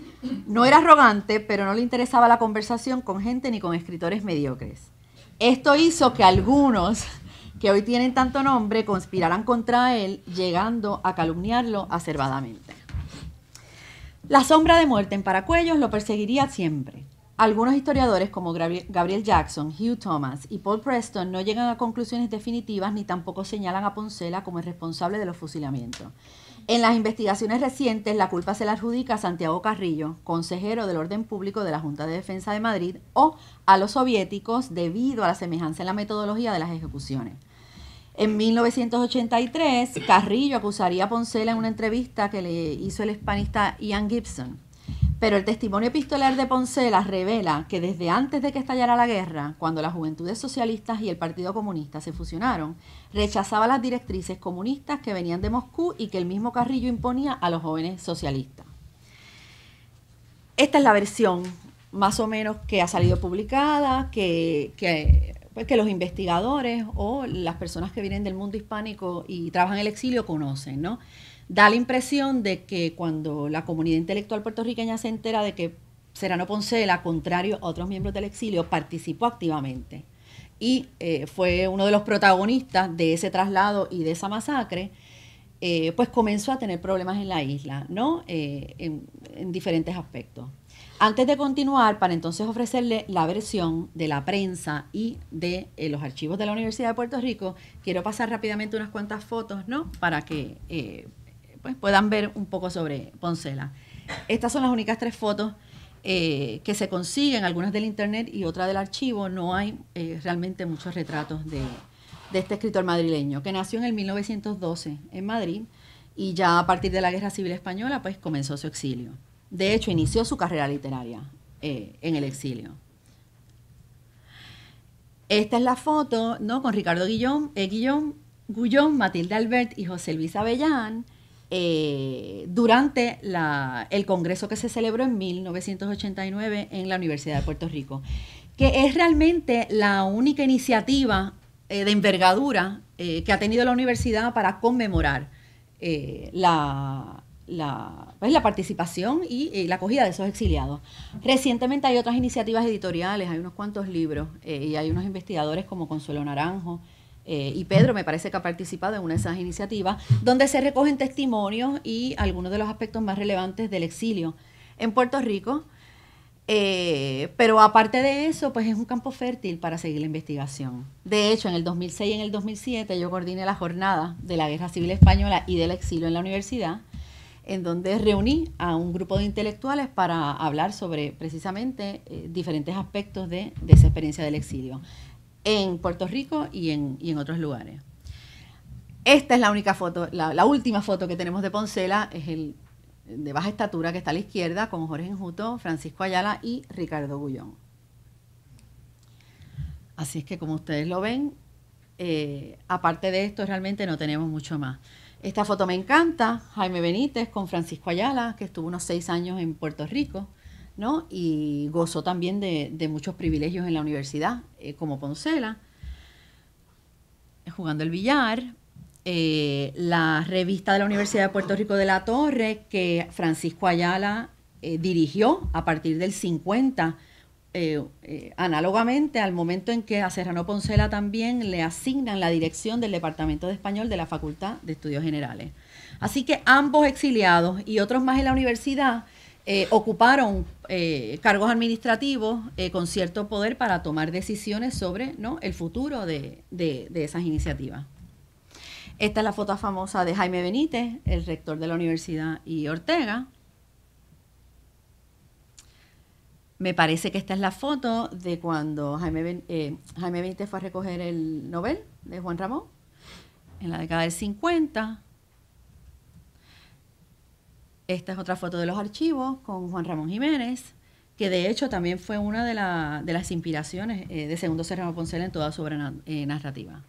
No era arrogante, pero no le interesaba la conversación con gente ni con escritores mediocres. Esto hizo que algunos que hoy tienen tanto nombre conspiraran contra él, llegando a calumniarlo acervadamente. La sombra de muerte en Paracuellos lo perseguiría siempre. Algunos historiadores como Gabriel Jackson, Hugh Thomas y Paul Preston no llegan a conclusiones definitivas ni tampoco señalan a Poncela como el responsable de los fusilamientos. En las investigaciones recientes, la culpa se la adjudica a Santiago Carrillo, consejero del orden público de la Junta de Defensa de Madrid, o a los soviéticos debido a la semejanza en la metodología de las ejecuciones. En 1983, Carrillo acusaría a Poncela en una entrevista que le hizo el hispanista Ian Gibson pero el testimonio epistolar de Poncela revela que desde antes de que estallara la guerra, cuando las juventudes socialistas y el Partido Comunista se fusionaron, rechazaba las directrices comunistas que venían de Moscú y que el mismo Carrillo imponía a los jóvenes socialistas. Esta es la versión más o menos que ha salido publicada, que, que, pues, que los investigadores o las personas que vienen del mundo hispánico y trabajan en el exilio conocen, ¿no? da la impresión de que cuando la comunidad intelectual puertorriqueña se entera de que Serrano Poncela, contrario a otros miembros del exilio, participó activamente y eh, fue uno de los protagonistas de ese traslado y de esa masacre, eh, pues comenzó a tener problemas en la isla, ¿no? Eh, en, diferentes aspectos. Antes de continuar, para entonces ofrecerle la versión de la prensa y de los archivos de la Universidad de Puerto Rico, quiero pasar rápidamente unas cuantas fotos, ¿no? Para que pues, puedan ver un poco sobre Poncela. Estas son las únicas tres fotos eh, que se consiguen, algunas del internet y otra del archivo. No hay eh, realmente muchos retratos de, este escritor madrileño, que nació en el 1912 en Madrid y ya a partir de la Guerra Civil Española, pues comenzó su exilio. De hecho, inició su carrera literaria eh, en el exilio. Esta es la foto, ¿no? Con Ricardo Guillón, Guillón, Matilde Albert y José Luis Avellán. Eh, durante el Congreso que se celebró en 1989 en la Universidad de Puerto Rico, que es realmente la única iniciativa eh, de envergadura eh, que ha tenido la universidad para conmemorar la, pues, la, participación y, la acogida de esos exiliados. Recientemente hay otras iniciativas editoriales, hay unos cuantos libros y hay unos investigadores como Consuelo Naranjo, eh, y Pedro me parece que ha participado en una de esas iniciativas, donde se recogen testimonios y algunos de los aspectos más relevantes del exilio en Puerto Rico. Eh, pero aparte de eso, pues es un campo fértil para seguir la investigación. De hecho, en el 2006 y en el 2007 yo coordiné la jornada de la Guerra Civil Española y del exilio en la universidad, en donde reuní a un grupo de intelectuales para hablar sobre precisamente eh, diferentes aspectos de esa experiencia del exilio en Puerto Rico y en, otros lugares. Esta es la única foto, la, última foto que tenemos de Poncela, es el de baja estatura que está a la izquierda con Jorge Enjuto, Francisco Ayala y Ricardo Gullón. Así es que como ustedes lo ven, eh, aparte de esto realmente no tenemos mucho más. Esta foto me encanta, Jaime Benítez con Francisco Ayala, que estuvo unos seis años en Puerto Rico y gozó también de, muchos privilegios en la universidad, eh, como Poncela, jugando el billar. Eh, la revista de la Universidad de Puerto Rico de la Torre, que Francisco Ayala eh, dirigió a partir del 50, análogamente al momento en que a Serrano Poncela también le asignan la dirección del Departamento de Español de la Facultad de Estudios Generales. Así que ambos exiliados y otros más en la universidad ocuparon eh, cargos administrativos eh, con cierto poder para tomar decisiones sobre el futuro de, esas iniciativas. Esta es la foto famosa de Jaime Benítez, el rector de la Universidad y Ortega. Me parece que esta es la foto de cuando Jaime, eh, Benítez fue a recoger el Nobel de Juan Ramón en la década del 50. Esta es otra foto de los archivos con Juan Ramón Jiménez, que de hecho también fue una de, las inspiraciones eh, de Segundo Serrano Poncel en toda su obra eh, narrativa.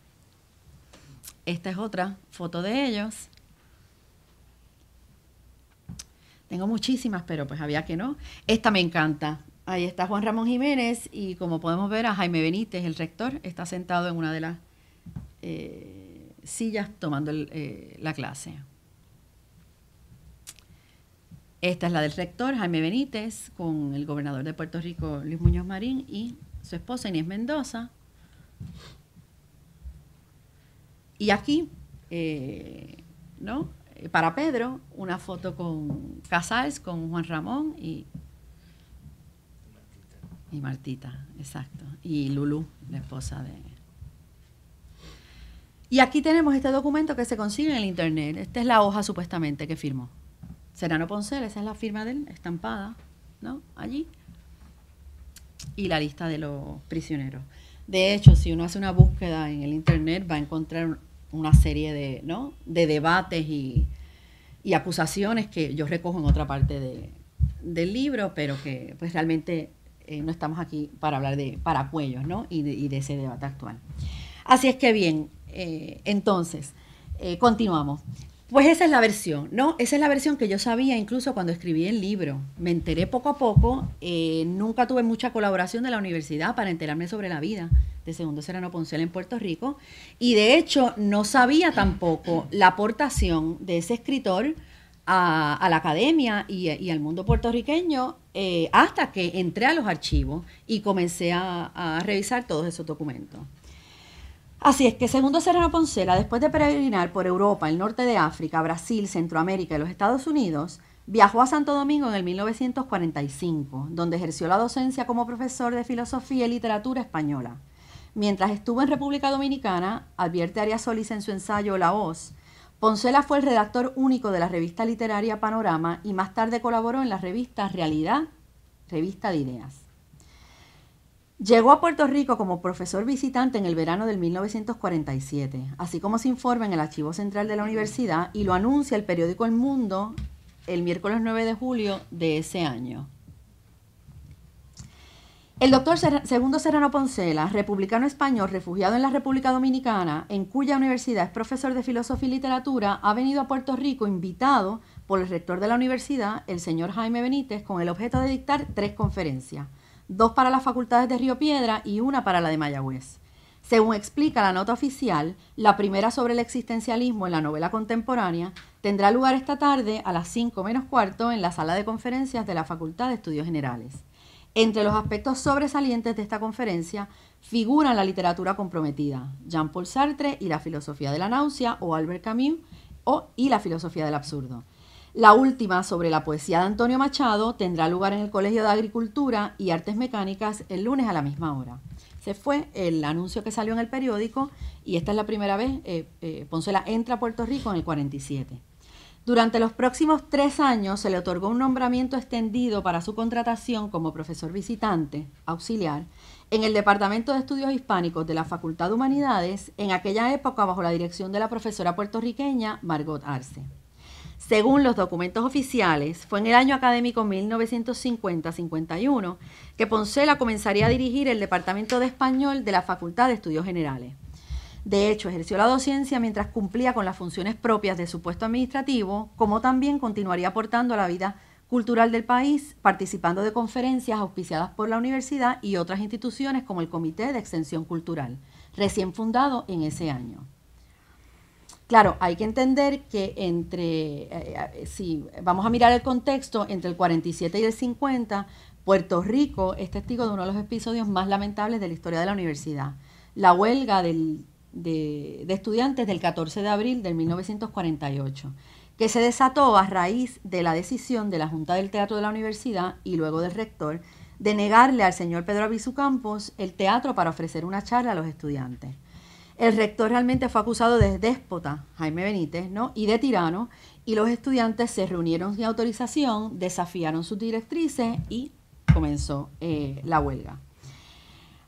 Esta es otra foto de ellos. Tengo muchísimas, pero pues había que no. Esta me encanta. Ahí está Juan Ramón Jiménez y como podemos ver a Jaime Benítez, el rector, está sentado en una de las eh, sillas tomando la clase. Esta es la del rector Jaime Benítez con el gobernador de Puerto Rico Luis Muñoz Marín y su esposa Inés Mendoza. Y aquí, eh, ¿no? Para Pedro, una foto con Casals, con Juan Ramón y, y Martita, exacto. Y Lulú, la esposa de, y aquí tenemos este documento que se consigue en el internet. Esta es la hoja supuestamente que firmó. Serano Poncel, esa es la firma de él, estampada, ¿no? Allí. Y la lista de los prisioneros. De hecho, si uno hace una búsqueda en el Internet, va a encontrar una serie de, ¿no? de debates y, acusaciones que yo recojo en otra parte del libro, pero que pues realmente eh, no estamos aquí para hablar de parapuellos ¿no? y, de, ese debate actual. Así es que bien, eh, entonces, eh, continuamos. Pues esa es la versión, ¿no? Esa es la versión que yo sabía incluso cuando escribí el libro. Me enteré poco a poco, eh, nunca tuve mucha colaboración de la universidad para enterarme sobre la vida de Segundo Serrano Poncel en Puerto Rico. Y de hecho no sabía tampoco la aportación de ese escritor a, la academia y, al mundo puertorriqueño eh, hasta que entré a los archivos y comencé a revisar todos esos documentos. Así es que, segundo Serrano Poncela, después de peregrinar por Europa, el norte de África, Brasil, Centroamérica y los Estados Unidos, viajó a Santo Domingo en el 1945, donde ejerció la docencia como profesor de filosofía y literatura española. Mientras estuvo en República Dominicana, advierte Arias Solís en su ensayo La Voz, Poncela fue el redactor único de la revista literaria Panorama y más tarde colaboró en la revista Realidad, revista de ideas. Llegó a Puerto Rico como profesor visitante en el verano del 1947, así como se informa en el Archivo Central de la Universidad y lo anuncia el periódico El Mundo el miércoles 9 de julio de ese año. El doctor Segundo Serrano Poncela, republicano español refugiado en la República Dominicana, en cuya universidad es profesor de filosofía y literatura, ha venido a Puerto Rico invitado por el rector de la universidad, el señor Jaime Benítez, con el objeto de dictar tres conferencias dos para las facultades de Río Piedra y una para la de Mayagüez. Según explica la nota oficial, la primera sobre el existencialismo en la novela contemporánea tendrá lugar esta tarde a las 5 menos cuarto en la sala de conferencias de la Facultad de Estudios Generales. Entre los aspectos sobresalientes de esta conferencia figuran la literatura comprometida, Jean-Paul Sartre y la filosofía de la náusea o Albert Camus o, y la filosofía del absurdo. La última sobre la poesía de Antonio Machado tendrá lugar en el Colegio de Agricultura y Artes Mecánicas el lunes a la misma hora. Se fue el anuncio que salió en el periódico y esta es la primera vez eh, eh, entra a Puerto Rico en el 47. Durante los próximos tres años se le otorgó un nombramiento extendido para su contratación como profesor visitante auxiliar en el Departamento de Estudios Hispánicos de la Facultad de Humanidades, en aquella época bajo la dirección de la profesora puertorriqueña Margot Arce. Según los documentos oficiales, fue en el año académico 1950-51 que Poncela comenzaría a dirigir el Departamento de Español de la Facultad de Estudios Generales. De hecho, ejerció la docencia mientras cumplía con las funciones propias de su puesto administrativo, como también continuaría aportando a la vida cultural del país, participando de conferencias auspiciadas por la universidad y otras instituciones como el Comité de Extensión Cultural, recién fundado en ese año. Claro, hay que entender que entre, eh, eh, si vamos a mirar el contexto, entre el 47 y el 50, Puerto Rico es testigo de uno de los episodios más lamentables de la historia de la universidad, la huelga de, estudiantes del 14 de abril de 1948, que se desató a raíz de la decisión de la Junta del Teatro de la Universidad y luego del rector de negarle al señor Pedro Abisu Campos el teatro para ofrecer una charla a los estudiantes. El rector realmente fue acusado de déspota, Jaime Benítez, ¿no? y de tirano, y los estudiantes se reunieron sin autorización, desafiaron sus directrices y comenzó eh, la huelga.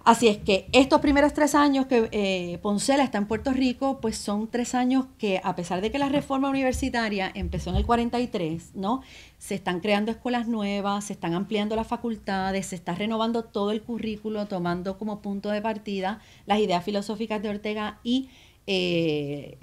Así es que estos primeros tres años que eh, Poncela está en Puerto Rico, pues son tres años que, a pesar de que la reforma universitaria empezó en el 43, ¿no? Se están creando escuelas nuevas, se están ampliando las facultades, se está renovando todo el currículo, tomando como punto de partida las ideas filosóficas de Ortega y eh,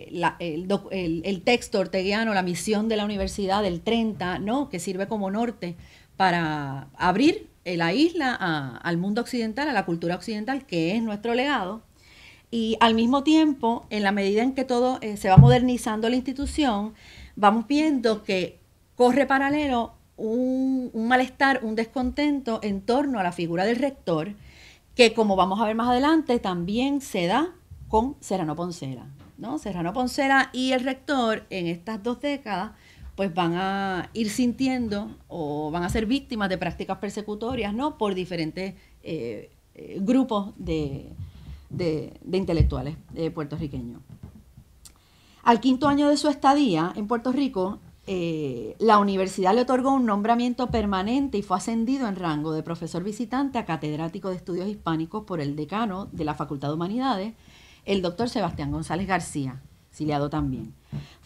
el, texto orteguiano, la misión de la universidad del 30, ¿no? Que sirve como norte para abrir la isla al mundo occidental, a la cultura occidental, que es nuestro legado. Y al mismo tiempo, en la medida en que todo eh, se va modernizando la institución, vamos viendo que corre paralelo un, malestar, un descontento en torno a la figura del rector, que como vamos a ver más adelante, también se da con Serrano Poncera. ¿no? Serrano Poncera y el rector en estas dos décadas pues van a ir sintiendo o van a ser víctimas de prácticas persecutorias, ¿no? Por diferentes eh, eh, grupos de, de, de intelectuales eh, puertorriqueños. Al quinto año de su estadía en Puerto Rico, la universidad le otorgó un nombramiento permanente y fue ascendido en rango de profesor visitante a catedrático de estudios hispánicos por el decano de la Facultad de Humanidades, el doctor Sebastián González García, ciliado también.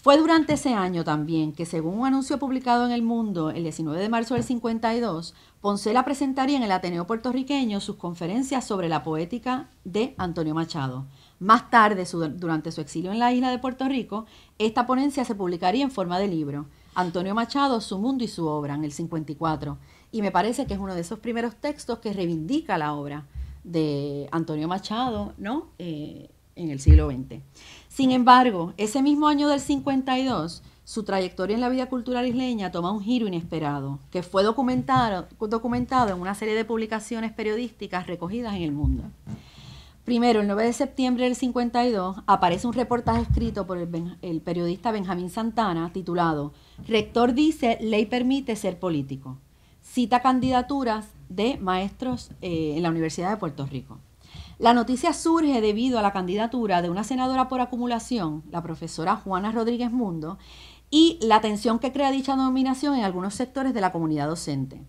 Fue durante ese año también que, según un anuncio publicado en El Mundo el 19 de marzo del 52, Poncela presentaría en el Ateneo puertorriqueño sus conferencias sobre la poética de Antonio Machado. Más tarde, durante su exilio en la isla de Puerto Rico, esta ponencia se publicaría en forma de libro, Antonio Machado, su mundo y su obra, en el 54. Y me parece que es uno de esos primeros textos que reivindica la obra de Antonio Machado, ¿no? Eh, en el siglo XX. Sin embargo, ese mismo año del 52, su trayectoria en la vida cultural isleña toma un giro inesperado, que fue documentado, en una serie de publicaciones periodísticas recogidas en el mundo. Primero, el 9 de septiembre del 52, aparece un reportaje escrito por el, periodista Benjamín Santana titulado Rector dice, ley permite ser político. Cita candidaturas de maestros eh, en la Universidad de Puerto Rico. La noticia surge debido a la candidatura de una senadora por acumulación, la profesora Juana Rodríguez Mundo, y la tensión que crea dicha nominación en algunos sectores de la comunidad docente.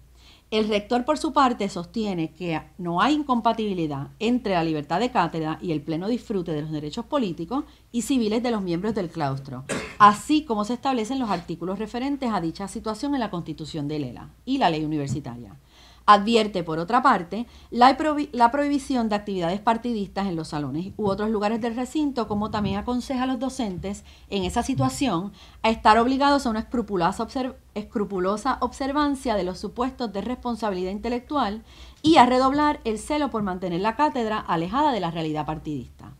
El rector, por su parte, sostiene que no hay incompatibilidad entre la libertad de cátedra y el pleno disfrute de los derechos políticos y civiles de los miembros del claustro, así como se establecen los artículos referentes a dicha situación en la Constitución de Lela y la ley universitaria. Advierte, por otra parte, la, prohibición de actividades partidistas en los salones u otros lugares del recinto, como también aconseja a los docentes en esa situación a estar obligados a una escrupulosa, observancia de los supuestos de responsabilidad intelectual y a redoblar el celo por mantener la cátedra alejada de la realidad partidista.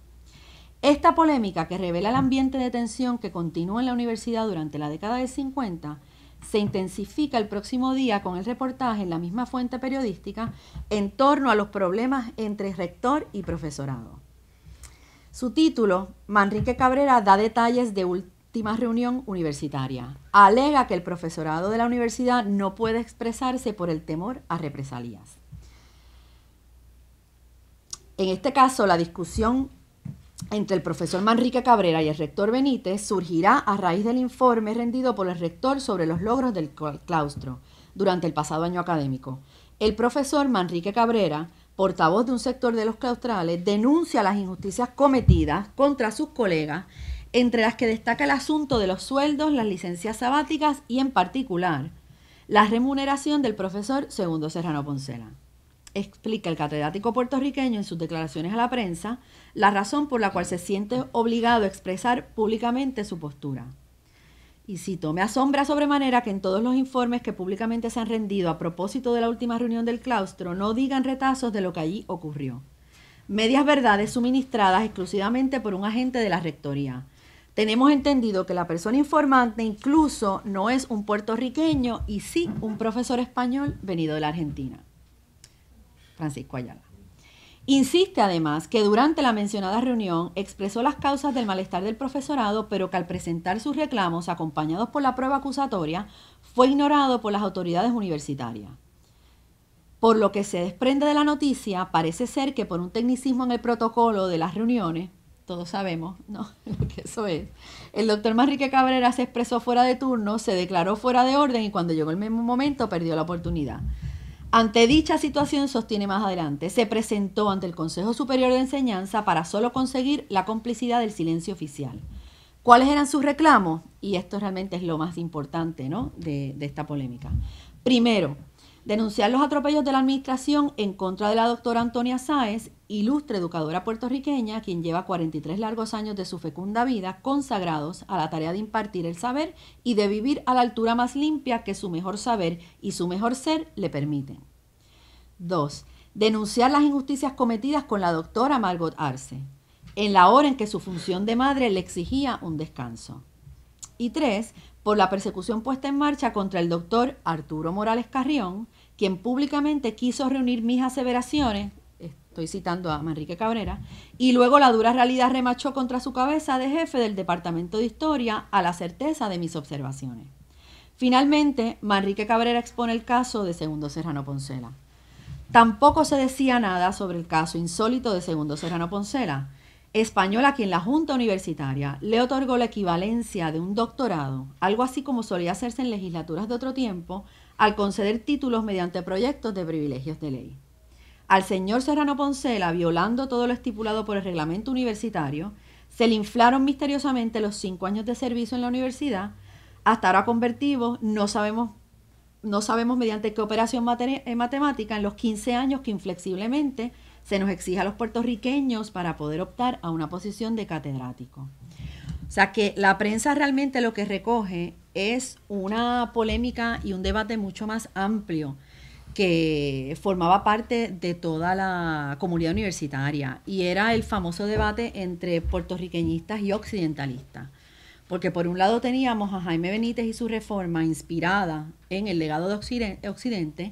Esta polémica que revela el ambiente de tensión que continúa en la universidad durante la década de 50 se intensifica el próximo día con el reportaje en la misma fuente periodística en torno a los problemas entre rector y profesorado. Su título, Manrique Cabrera da detalles de última reunión universitaria. Alega que el profesorado de la universidad no puede expresarse por el temor a represalias. En este caso, la discusión entre el profesor Manrique Cabrera y el rector Benítez surgirá a raíz del informe rendido por el rector sobre los logros del claustro durante el pasado año académico. El profesor Manrique Cabrera, portavoz de un sector de los claustrales, denuncia las injusticias cometidas contra sus colegas, entre las que destaca el asunto de los sueldos, las licencias sabáticas y en particular la remuneración del profesor Segundo Serrano Poncela explica el catedrático puertorriqueño en sus declaraciones a la prensa la razón por la cual se siente obligado a expresar públicamente su postura. Y cito, me asombra sobremanera que en todos los informes que públicamente se han rendido a propósito de la última reunión del claustro no digan retazos de lo que allí ocurrió. Medias verdades suministradas exclusivamente por un agente de la Rectoría. Tenemos entendido que la persona informante incluso no es un puertorriqueño y sí un profesor español venido de la Argentina. Francisco Ayala. Insiste además que durante la mencionada reunión expresó las causas del malestar del profesorado, pero que al presentar sus reclamos acompañados por la prueba acusatoria, fue ignorado por las autoridades universitarias. Por lo que se desprende de la noticia, parece ser que por un tecnicismo en el protocolo de las reuniones, todos sabemos ¿no? lo que eso es, el doctor Manrique Cabrera se expresó fuera de turno, se declaró fuera de orden y cuando llegó el mismo momento perdió la oportunidad. Ante dicha situación, sostiene más adelante, se presentó ante el Consejo Superior de Enseñanza para solo conseguir la complicidad del silencio oficial. ¿Cuáles eran sus reclamos? Y esto realmente es lo más importante ¿no? de, esta polémica. Primero, denunciar los atropellos de la administración en contra de la doctora Antonia Sáez ilustre educadora puertorriqueña, quien lleva 43 largos años de su fecunda vida consagrados a la tarea de impartir el saber y de vivir a la altura más limpia que su mejor saber y su mejor ser le permiten. 2. Denunciar las injusticias cometidas con la doctora Margot Arce, en la hora en que su función de madre le exigía un descanso. Y 3. Por la persecución puesta en marcha contra el doctor Arturo Morales Carrión, quien públicamente quiso reunir mis aseveraciones estoy citando a Manrique Cabrera, y luego la dura realidad remachó contra su cabeza de jefe del Departamento de Historia a la certeza de mis observaciones. Finalmente, Manrique Cabrera expone el caso de Segundo Serrano Poncela. Tampoco se decía nada sobre el caso insólito de Segundo Serrano Poncela, español a quien la Junta Universitaria le otorgó la equivalencia de un doctorado, algo así como solía hacerse en legislaturas de otro tiempo, al conceder títulos mediante proyectos de privilegios de ley al señor Serrano Poncela, violando todo lo estipulado por el reglamento universitario, se le inflaron misteriosamente los cinco años de servicio en la universidad, hasta ahora convertidos, no sabemos, no sabemos mediante qué operación eh, matemática, en los 15 años que inflexiblemente se nos exige a los puertorriqueños para poder optar a una posición de catedrático. O sea que la prensa realmente lo que recoge es una polémica y un debate mucho más amplio que formaba parte de toda la comunidad universitaria y era el famoso debate entre puertorriqueñistas y occidentalistas. Porque por un lado teníamos a Jaime Benítez y su reforma inspirada en el legado de Occidente,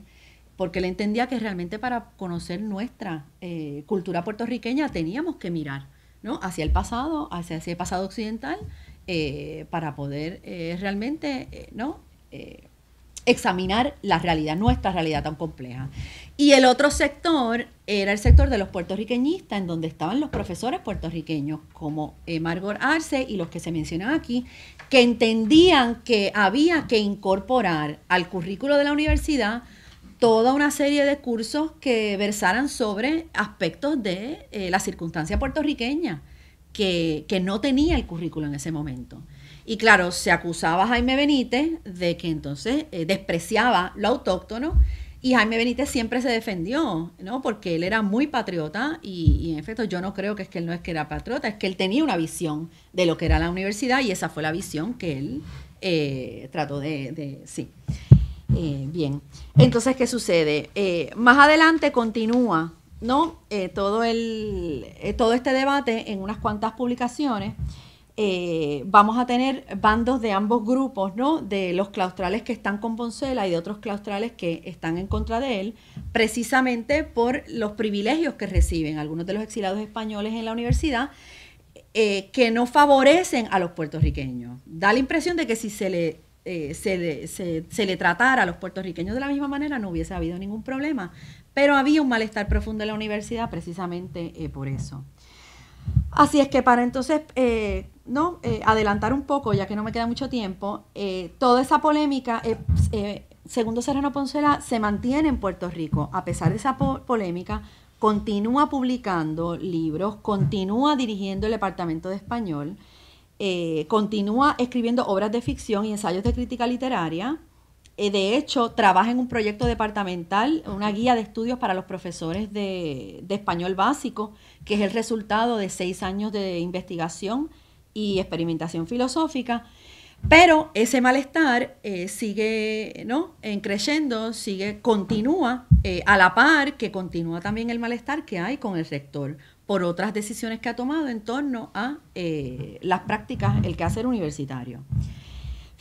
porque él entendía que realmente para conocer nuestra eh, cultura puertorriqueña teníamos que mirar ¿no? hacia el pasado, hacia ese pasado occidental, eh, para poder eh, realmente ¿no? examinar la realidad, nuestra realidad tan compleja. Y el otro sector era el sector de los puertorriqueñistas, en donde estaban los profesores puertorriqueños, como eh, Margot Arce y los que se mencionan aquí, que entendían que había que incorporar al currículo de la universidad toda una serie de cursos que versaran sobre aspectos de eh, la circunstancia puertorriqueña, que no tenía el currículo en ese momento. Y claro, se acusaba a Jaime Benítez de que entonces eh, despreciaba lo autóctono y Jaime Benítez siempre se defendió, ¿no? Porque él era muy patriota y, en efecto yo no creo que es que él no es que era patriota, es que él tenía una visión de lo que era la universidad y esa fue la visión que él eh, trató de, sí. Eh, bien, entonces, ¿qué sucede? más adelante continúa ¿no? todo, el, todo este debate en unas cuantas publicaciones eh, vamos a tener bandos de ambos grupos, ¿no? De los claustrales que están con Poncela y de otros claustrales que están en contra de él, precisamente por los privilegios que reciben algunos de los exilados españoles en la universidad. Eh, que no favorecen a los puertorriqueños. Da la impresión de que si se le, eh, se le tratara a los puertorriqueños de la misma manera no hubiese habido ningún problema, pero había un malestar profundo en la universidad precisamente por eso. Así es que para entonces, eh, eh, adelantar un poco, ya que no me queda mucho tiempo, eh, toda esa polémica, segundo Serrano Poncela, se mantiene en Puerto Rico, a pesar de esa polémica, continúa publicando libros, continúa dirigiendo el Departamento de Español, continúa escribiendo obras de ficción y ensayos de crítica literaria, eh, de hecho, trabaja en un proyecto departamental, una guía de estudios para los profesores de, español básico, que es el resultado de seis años de investigación y experimentación filosófica. Pero ese malestar eh, sigue, ¿no? creciendo, sigue, continúa, eh, a la par que continúa también el malestar que hay con el rector por otras decisiones que ha tomado en torno a las prácticas, el quehacer universitario.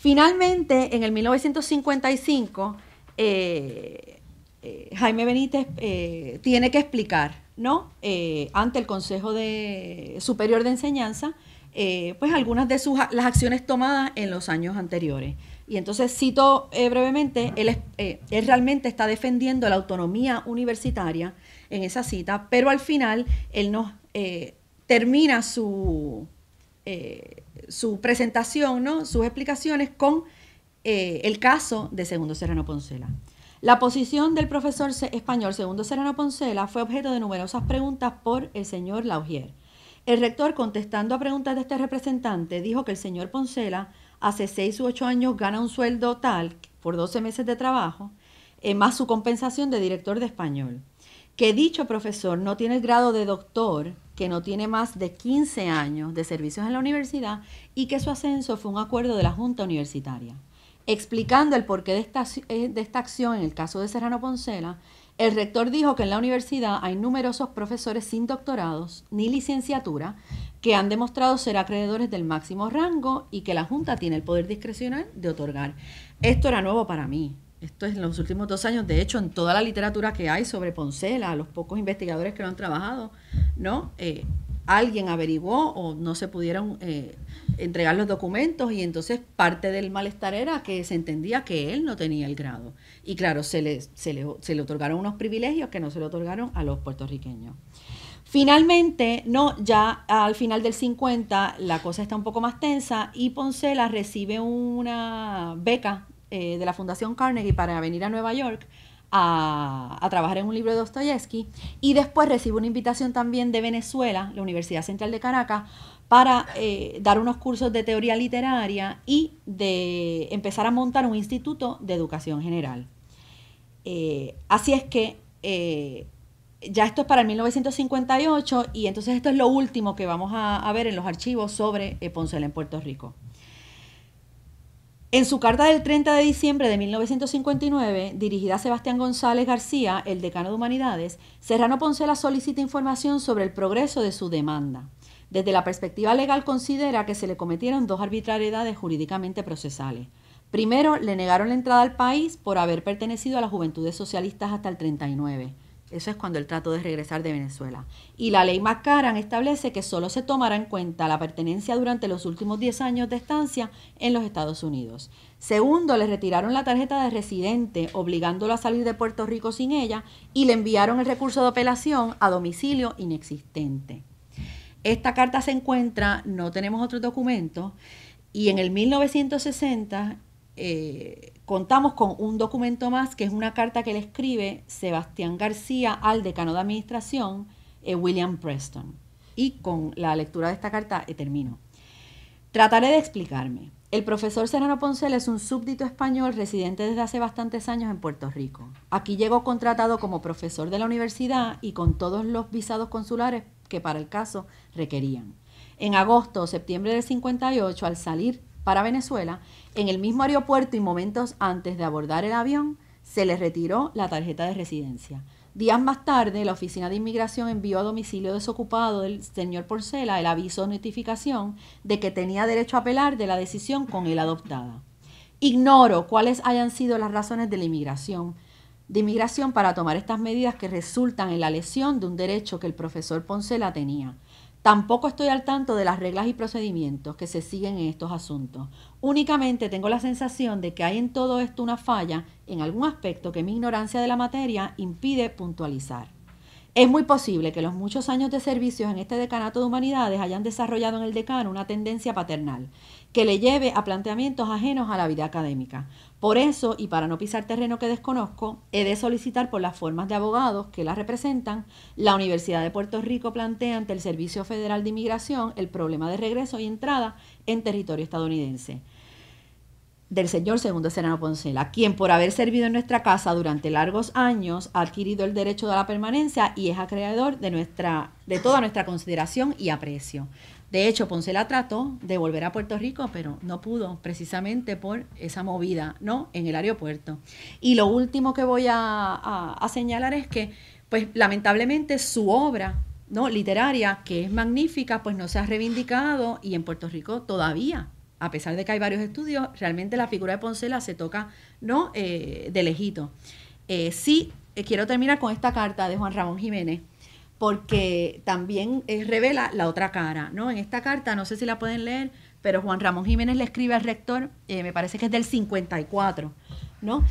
Finalmente, en el 1955, eh, eh, Jaime Benítez eh, tiene que explicar, ¿no? ante el Consejo de Superior de Enseñanza, pues algunas de sus las acciones tomadas en los años anteriores. Y entonces cito brevemente, él, realmente está defendiendo la autonomía universitaria en esa cita, pero al final él nos termina su, su presentación, ¿no? sus explicaciones con eh, el caso de Segundo Serrano Poncela. La posición del profesor español Segundo Serrano Poncela fue objeto de numerosas preguntas por el señor Laugier. El rector, contestando a preguntas de este representante, dijo que el señor Poncela hace seis u ocho años gana un sueldo tal por 12 meses de trabajo, eh, más su compensación de director de español. Que dicho profesor no tiene el grado de doctor que no tiene más de 15 años de servicios en la universidad y que su ascenso fue un acuerdo de la Junta Universitaria. Explicando el porqué de esta, eh, de esta acción en el caso de Serrano Poncela, el rector dijo que en la universidad hay numerosos profesores sin doctorados ni licenciatura que han demostrado ser acreedores del máximo rango y que la Junta tiene el poder discrecional de otorgar. Esto era nuevo para mí. Esto es en los últimos dos años, de hecho, en toda la literatura que hay sobre Poncela, los pocos investigadores que lo han trabajado, ¿no? Eh, alguien averiguó o no se pudieron eh, entregar los documentos y entonces parte del malestar era que se entendía que él no tenía el grado. Y claro, se le, se le, se le otorgaron unos privilegios que no se le otorgaron a los puertorriqueños. Finalmente, no, ya al final del 50 la cosa está un poco más tensa y Poncela recibe una beca eh, de la Fundación Carnegie para venir a Nueva York a, trabajar en un libro de Dostoyevsky y después recibo una invitación también de Venezuela, la Universidad Central de Caracas, para eh, dar unos cursos de teoría literaria y de empezar a montar un instituto de educación general. Eh, así es que ya esto es para el 1958 y entonces esto es lo último que vamos a, ver en los archivos sobre Poncel en Puerto Rico. En su carta del 30 de diciembre de 1959, dirigida a Sebastián González García, el decano de Humanidades, Serrano Poncela solicita información sobre el progreso de su demanda. Desde la perspectiva legal considera que se le cometieron dos arbitrariedades jurídicamente procesales. Primero, le negaron la entrada al país por haber pertenecido a las Juventudes Socialistas hasta el 39. Eso es cuando él trató de regresar de Venezuela. Y la ley Macaran establece que solo se tomará en cuenta la pertenencia durante los últimos 10 años de estancia en los Estados Unidos. Segundo, le retiraron la tarjeta de residente, obligándolo a salir de Puerto Rico sin ella, y le enviaron el recurso de apelación a domicilio inexistente. Esta carta se encuentra, no tenemos otros documentos, y en el 1960 eh, contamos con un documento más, que es una carta que le escribe Sebastián García al decano de administración, eh, William Preston. Y con la lectura de esta carta eh, termino. Trataré de explicarme. El profesor Serrano Poncel es un súbdito español residente desde hace bastantes años en Puerto Rico. Aquí llegó contratado como profesor de la universidad y con todos los visados consulares que para el caso requerían. En agosto o septiembre del 58, al salir para Venezuela, en el mismo aeropuerto y momentos antes de abordar el avión, se le retiró la tarjeta de residencia. Días más tarde, la Oficina de Inmigración envió a domicilio desocupado del señor Porcela el aviso de notificación de que tenía derecho a apelar de la decisión con él adoptada. Ignoro cuáles hayan sido las razones de la inmigración, de inmigración para tomar estas medidas que resultan en la lesión de un derecho que el profesor Poncela tenía. Tampoco estoy al tanto de las reglas y procedimientos que se siguen en estos asuntos. Únicamente tengo la sensación de que hay en todo esto una falla en algún aspecto que mi ignorancia de la materia impide puntualizar. Es muy posible que los muchos años de servicios en este decanato de humanidades hayan desarrollado en el decano una tendencia paternal que le lleve a planteamientos ajenos a la vida académica. Por eso, y para no pisar terreno que desconozco, he de solicitar por las formas de abogados que la representan, la Universidad de Puerto Rico plantea ante el Servicio Federal de Inmigración el problema de regreso y entrada en territorio estadounidense del señor Segundo Serrano Poncela, quien por haber servido en nuestra casa durante largos años ha adquirido el derecho de la permanencia y es acreedor de, nuestra, de toda nuestra consideración y aprecio. De hecho, Poncela trató de volver a Puerto Rico, pero no pudo, precisamente por esa movida, ¿no? En el aeropuerto. Y lo último que voy a, señalar es que, pues lamentablemente, su obra ¿no? literaria, que es magnífica, pues no se ha reivindicado y en Puerto Rico todavía, a pesar de que hay varios estudios, realmente la figura de Poncela se toca ¿no? Eh, de lejito. Eh, sí, eh, quiero terminar con esta carta de Juan Ramón Jiménez porque también eh, revela la otra cara, ¿no? En esta carta, no sé si la pueden leer, pero Juan Ramón Jiménez le escribe al rector, eh, me parece que es del 54, ¿no?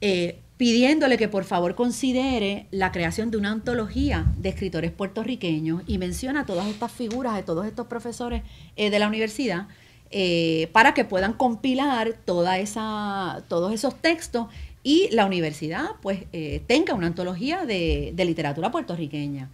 Eh, pidiéndole que por favor considere la creación de una antología de escritores puertorriqueños y menciona todas estas figuras de todos estos profesores de la universidad para que puedan compilar toda esa, todos esos textos y la universidad pues tenga una antología de literatura puertorriqueña.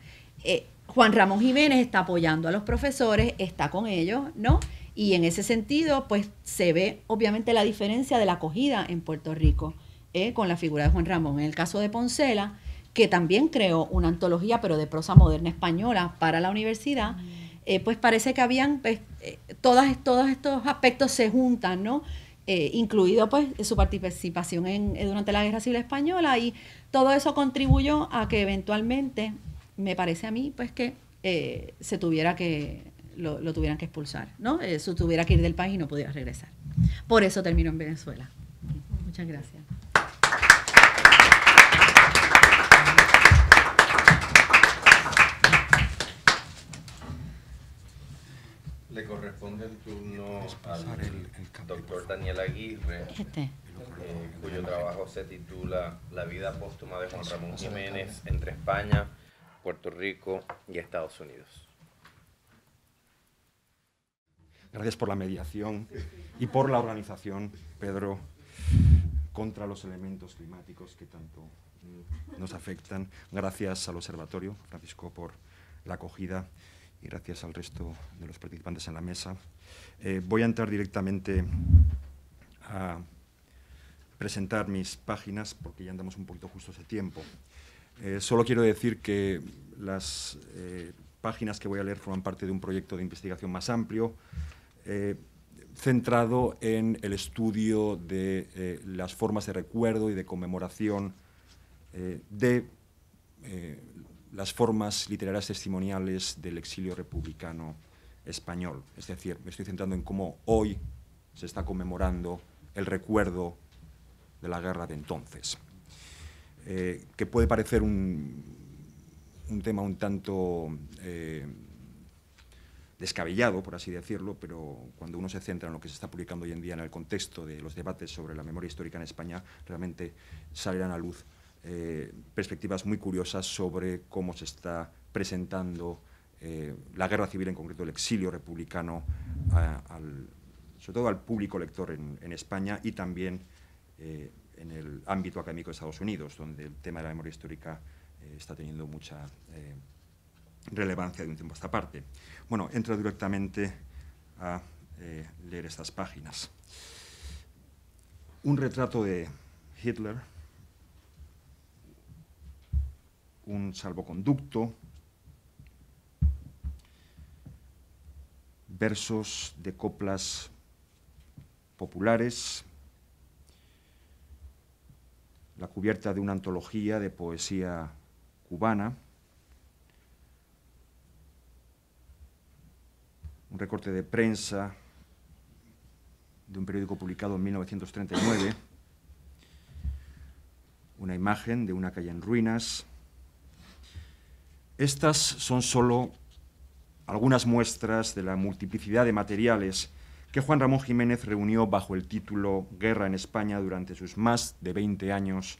Eh, Juan Ramón Jiménez está apoyando a los profesores, está con ellos, ¿no? Y en ese sentido, pues se ve obviamente la diferencia de la acogida en Puerto Rico eh, con la figura de Juan Ramón. En el caso de Poncela, que también creó una antología, pero de prosa moderna española para la universidad, mm. eh, pues parece que habían, pues, todas, todos estos aspectos se juntan, ¿no? incluido pues su participación durante la Guerra Civil Española y todo eso contribuyó a que eventualmente me parece a mí pues que eh, se tuviera que, lo, tuvieran que expulsar, ¿no? Eso eh, tuviera que ir del país y no pudiera regresar. Por eso terminó en Venezuela. Muchas gracias. Le corresponde el turno al doctor Daniel Aguirre, este? eh, cuyo trabajo se titula La vida póstuma de Juan Ramón Jiménez entre España Puerto Rico y Estados Unidos. Gracias por la mediación y por la organización, Pedro, contra los elementos climáticos que tanto nos afectan. Gracias al Observatorio, Francisco, por la acogida y gracias al resto de los participantes en la mesa. Eh, voy a entrar directamente a presentar mis páginas porque ya andamos un poquito justo ese tiempo. Eh, solo quiero decir que las eh, páginas que voy a leer forman parte de un proyecto de investigación más amplio, eh, centrado en el estudio de las formas de recuerdo y de conmemoración de las formas literarias testimoniales del exilio republicano español. Es decir, me estoy centrando en cómo hoy se está conmemorando el recuerdo de la guerra de entonces. Eh, que puede parecer un, tema un tanto eh, descabellado, por así decirlo, pero cuando uno se centra en lo que se está publicando hoy en día en el contexto de los debates sobre la memoria histórica en España, realmente salen a luz eh, perspectivas muy curiosas sobre cómo se está presentando la guerra civil, en concreto el exilio republicano, sobre todo al público lector en España y también en el ámbito académico de Estados Unidos, donde el tema de la memoria histórica eh, está teniendo mucha eh, relevancia de un tiempo a esta parte. Bueno, entro directamente a eh, leer estas páginas. Un retrato de Hitler, un salvoconducto, versos de coplas populares, la cubierta de una antología de poesía cubana, un recorte de prensa de un periódico publicado en 1939, una imagen de una calle en ruinas. Estas son solo algunas muestras de la multiplicidad de materiales que Juan Ramón Jiménez reunió bajo el título Guerra en España durante sus más de 20 años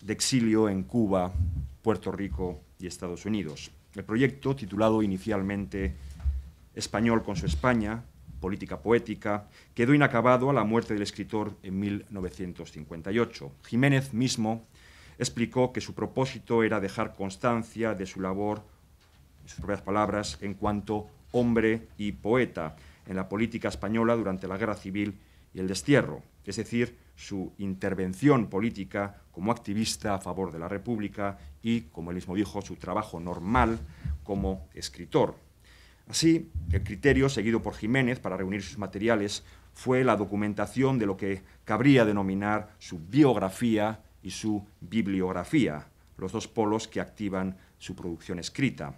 de exilio en Cuba, Puerto Rico y Estados Unidos. El proyecto, titulado inicialmente Español con su España, Política Poética, quedó inacabado a la muerte del escritor en 1958. Jiménez mismo explicó que su propósito era dejar constancia de su labor, en sus propias palabras, en cuanto hombre y poeta, en la política española durante la Guerra Civil y el destierro, es decir, su intervención política como activista a favor de la República y, como él mismo dijo, su trabajo normal como escritor. Así, el criterio seguido por Jiménez para reunir sus materiales fue la documentación de lo que cabría denominar su biografía y su bibliografía, los dos polos que activan su producción escrita.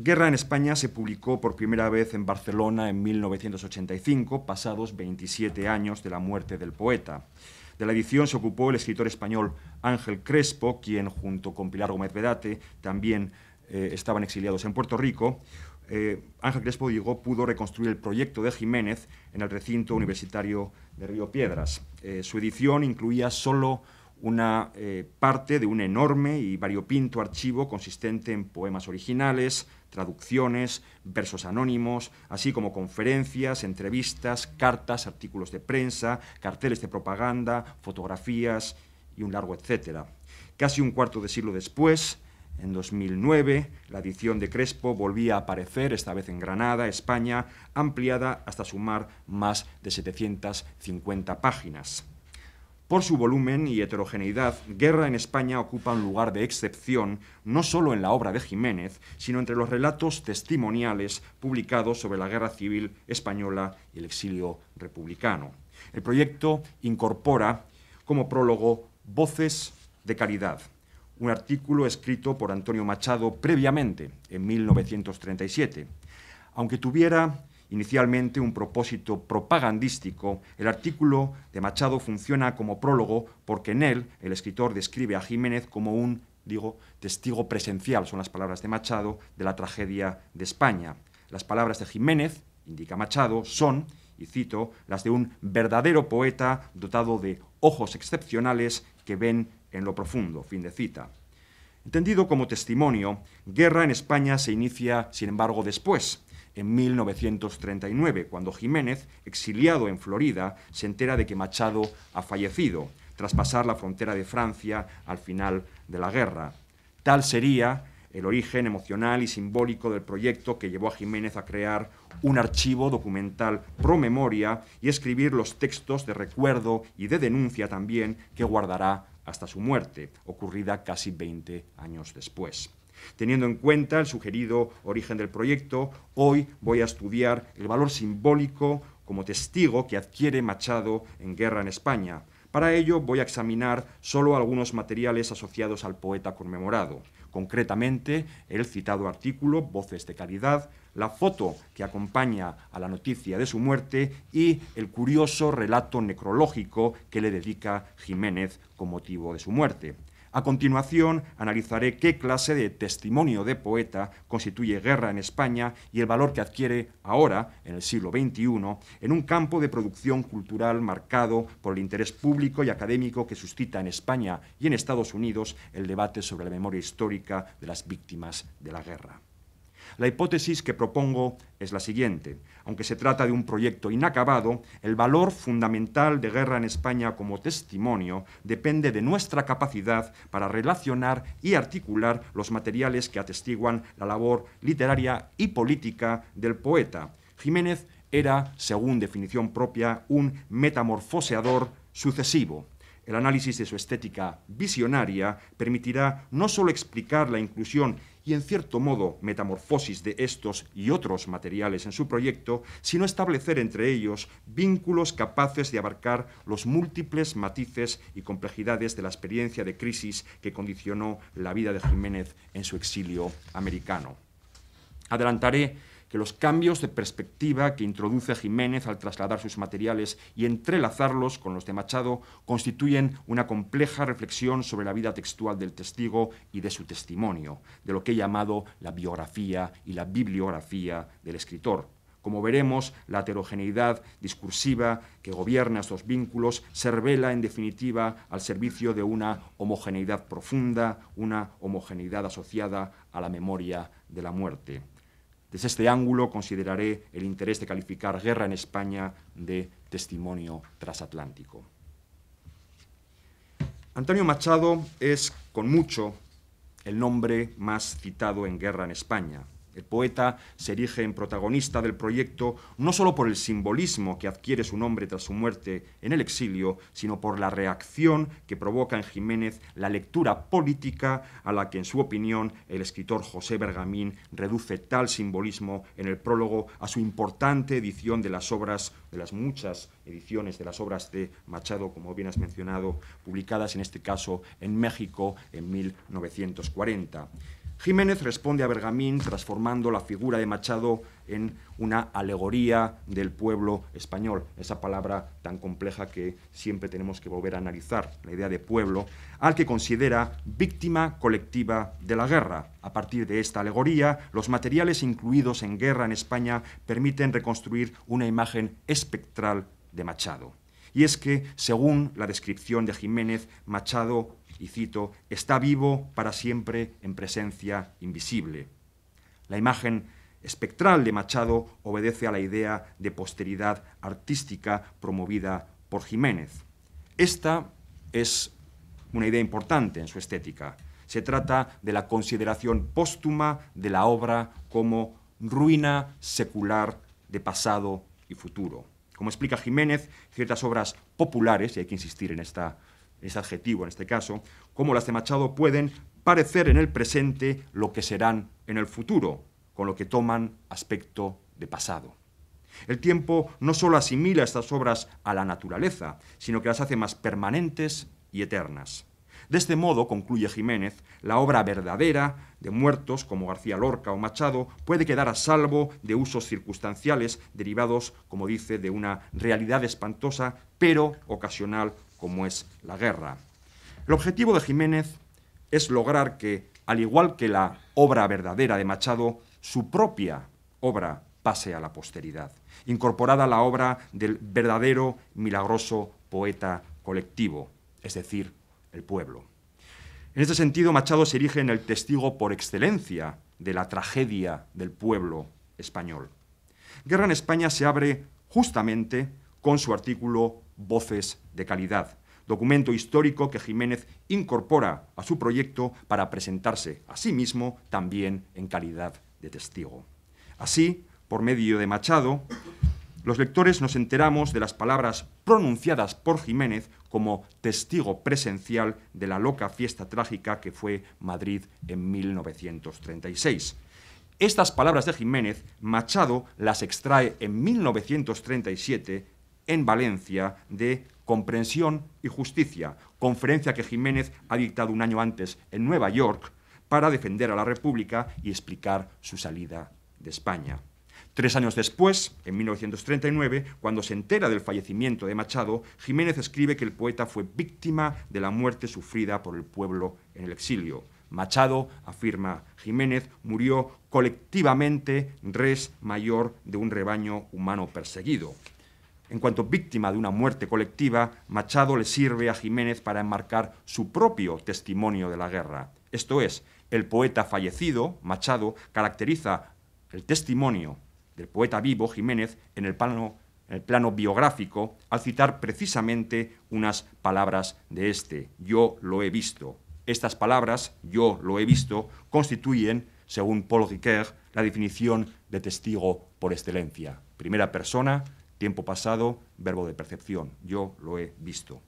Guerra en España se publicó por primera vez en Barcelona en 1985, pasados 27 años de la muerte del poeta. De la edición se ocupó el escritor español Ángel Crespo, quien junto con Pilar Gómez Vedate también eh, estaban exiliados en Puerto Rico. Eh, Ángel Crespo llegó, pudo reconstruir el proyecto de Jiménez en el recinto universitario de Río Piedras. Eh, su edición incluía solo una parte de un enorme y variopinto archivo consistente en poemas originales, traducciones, versos anónimos, así como conferencias, entrevistas, cartas, artículos de prensa, carteles de propaganda, fotografías y un largo etcétera. Casi un cuarto de siglo después, en 2009, la edición de Crespo volvía a aparecer, esta vez en Granada, España, ampliada hasta sumar más de 750 páginas. Por su volumen y heterogeneidad, Guerra en España ocupa un lugar de excepción no solo en la obra de Jiménez, sino entre los relatos testimoniales publicados sobre la Guerra Civil Española y el exilio republicano. El proyecto incorpora como prólogo Voces de Caridad, un artículo escrito por Antonio Machado previamente, en 1937. Aunque tuviera inicialmente un propósito propagandístico, el artículo de Machado funciona como prólogo porque en él el escritor describe a Jiménez como un, digo, testigo presencial, son las palabras de Machado, de la tragedia de España. Las palabras de Jiménez, indica Machado, son, y cito, las de un verdadero poeta dotado de ojos excepcionales que ven en lo profundo. Fin de cita. Entendido como testimonio, guerra en España se inicia, sin embargo, después, en 1939, cuando Jiménez, exiliado en Florida, se entera de que Machado ha fallecido, tras pasar la frontera de Francia al final de la guerra. Tal sería el origen emocional y simbólico del proyecto que llevó a Jiménez a crear un archivo documental pro memoria y escribir los textos de recuerdo y de denuncia también que guardará hasta su muerte, ocurrida casi 20 años después. Teniendo en cuenta el sugerido origen del proyecto, hoy voy a estudiar el valor simbólico como testigo que adquiere Machado en Guerra en España. Para ello voy a examinar solo algunos materiales asociados al poeta conmemorado, concretamente el citado artículo Voces de Caridad, la foto que acompaña a la noticia de su muerte y el curioso relato necrológico que le dedica Jiménez con motivo de su muerte. A continuación, analizaré qué clase de testimonio de poeta constituye Guerra en España y el valor que adquiere ahora, en el siglo XXI, en un campo de producción cultural marcado por el interés público y académico que suscita en España y en Estados Unidos el debate sobre la memoria histórica de las víctimas de la guerra. La hipótesis que propongo es la siguiente. Aunque se trata de un proyecto inacabado, el valor fundamental de Guerra en España como testimonio depende de nuestra capacidad para relacionar y articular los materiales que atestiguan la labor literaria y política del poeta. Jiménez era, según definición propia, un metamorfoseador sucesivo. El análisis de su estética visionaria permitirá no solo explicar la inclusión y en cierto modo metamorfosis de estos y otros materiales en su proyecto, sino establecer entre ellos vínculos capaces de abarcar los múltiples matices y complejidades de la experiencia de crisis que condicionó la vida de Jiménez en su exilio americano. Adelantaré que los cambios de perspectiva que introduce Jiménez al trasladar sus materiales y entrelazarlos con los de Machado constituyen una compleja reflexión sobre la vida textual del testigo y de su testimonio, de lo que he llamado la biografía y la bibliografía del escritor. Como veremos, la heterogeneidad discursiva que gobierna estos vínculos se revela en definitiva al servicio de una homogeneidad profunda, una homogeneidad asociada a la memoria de la muerte. Desde este ángulo consideraré el interés de calificar guerra en España de testimonio transatlántico. Antonio Machado es, con mucho, el nombre más citado en guerra en España, el poeta se erige en protagonista del proyecto no solo por el simbolismo que adquiere su nombre tras su muerte en el exilio, sino por la reacción que provoca en Jiménez la lectura política a la que, en su opinión, el escritor José Bergamín reduce tal simbolismo en el prólogo a su importante edición de las obras, de las muchas ediciones de las obras de Machado, como bien has mencionado, publicadas en este caso en México en 1940. Jiménez responde a Bergamín transformando la figura de Machado en una alegoría del pueblo español, esa palabra tan compleja que siempre tenemos que volver a analizar, la idea de pueblo, al que considera víctima colectiva de la guerra. A partir de esta alegoría, los materiales incluidos en guerra en España permiten reconstruir una imagen espectral de Machado. Y es que, según la descripción de Jiménez, Machado y cito, está vivo para siempre en presencia invisible. La imagen espectral de Machado obedece a la idea de posteridad artística promovida por Jiménez. Esta es una idea importante en su estética. Se trata de la consideración póstuma de la obra como ruina secular de pasado y futuro. Como explica Jiménez, ciertas obras populares, y hay que insistir en esta es adjetivo en este caso, como las de Machado pueden parecer en el presente lo que serán en el futuro, con lo que toman aspecto de pasado. El tiempo no solo asimila estas obras a la naturaleza, sino que las hace más permanentes y eternas. De este modo, concluye Jiménez, la obra verdadera de muertos como García Lorca o Machado puede quedar a salvo de usos circunstanciales derivados, como dice, de una realidad espantosa, pero ocasional como es la guerra. El objetivo de Jiménez es lograr que, al igual que la obra verdadera de Machado, su propia obra pase a la posteridad, incorporada a la obra del verdadero, milagroso poeta colectivo, es decir, el pueblo. En este sentido, Machado se erige en el testigo por excelencia de la tragedia del pueblo español. Guerra en España se abre justamente con su artículo Voces de Calidad, documento histórico que Jiménez incorpora a su proyecto para presentarse a sí mismo también en calidad de testigo. Así, por medio de Machado, los lectores nos enteramos de las palabras pronunciadas por Jiménez como testigo presencial de la loca fiesta trágica que fue Madrid en 1936. Estas palabras de Jiménez, Machado las extrae en 1937 en Valencia de Comprensión y Justicia, conferencia que Jiménez ha dictado un año antes en Nueva York para defender a la República y explicar su salida de España. Tres años después, en 1939, cuando se entera del fallecimiento de Machado, Jiménez escribe que el poeta fue víctima de la muerte sufrida por el pueblo en el exilio. Machado, afirma Jiménez, murió colectivamente res mayor de un rebaño humano perseguido. En cuanto víctima de una muerte colectiva, Machado le sirve a Jiménez para enmarcar su propio testimonio de la guerra. Esto es, el poeta fallecido, Machado, caracteriza el testimonio del poeta vivo, Jiménez, en el plano, biográfico, al citar precisamente unas palabras de este, yo lo he visto. Estas palabras, yo lo he visto, constituyen, según Paul Ricoeur, la definición de testigo por excelencia. Primera persona, Tiempo pasado, verbo de percepción. Yo lo he visto.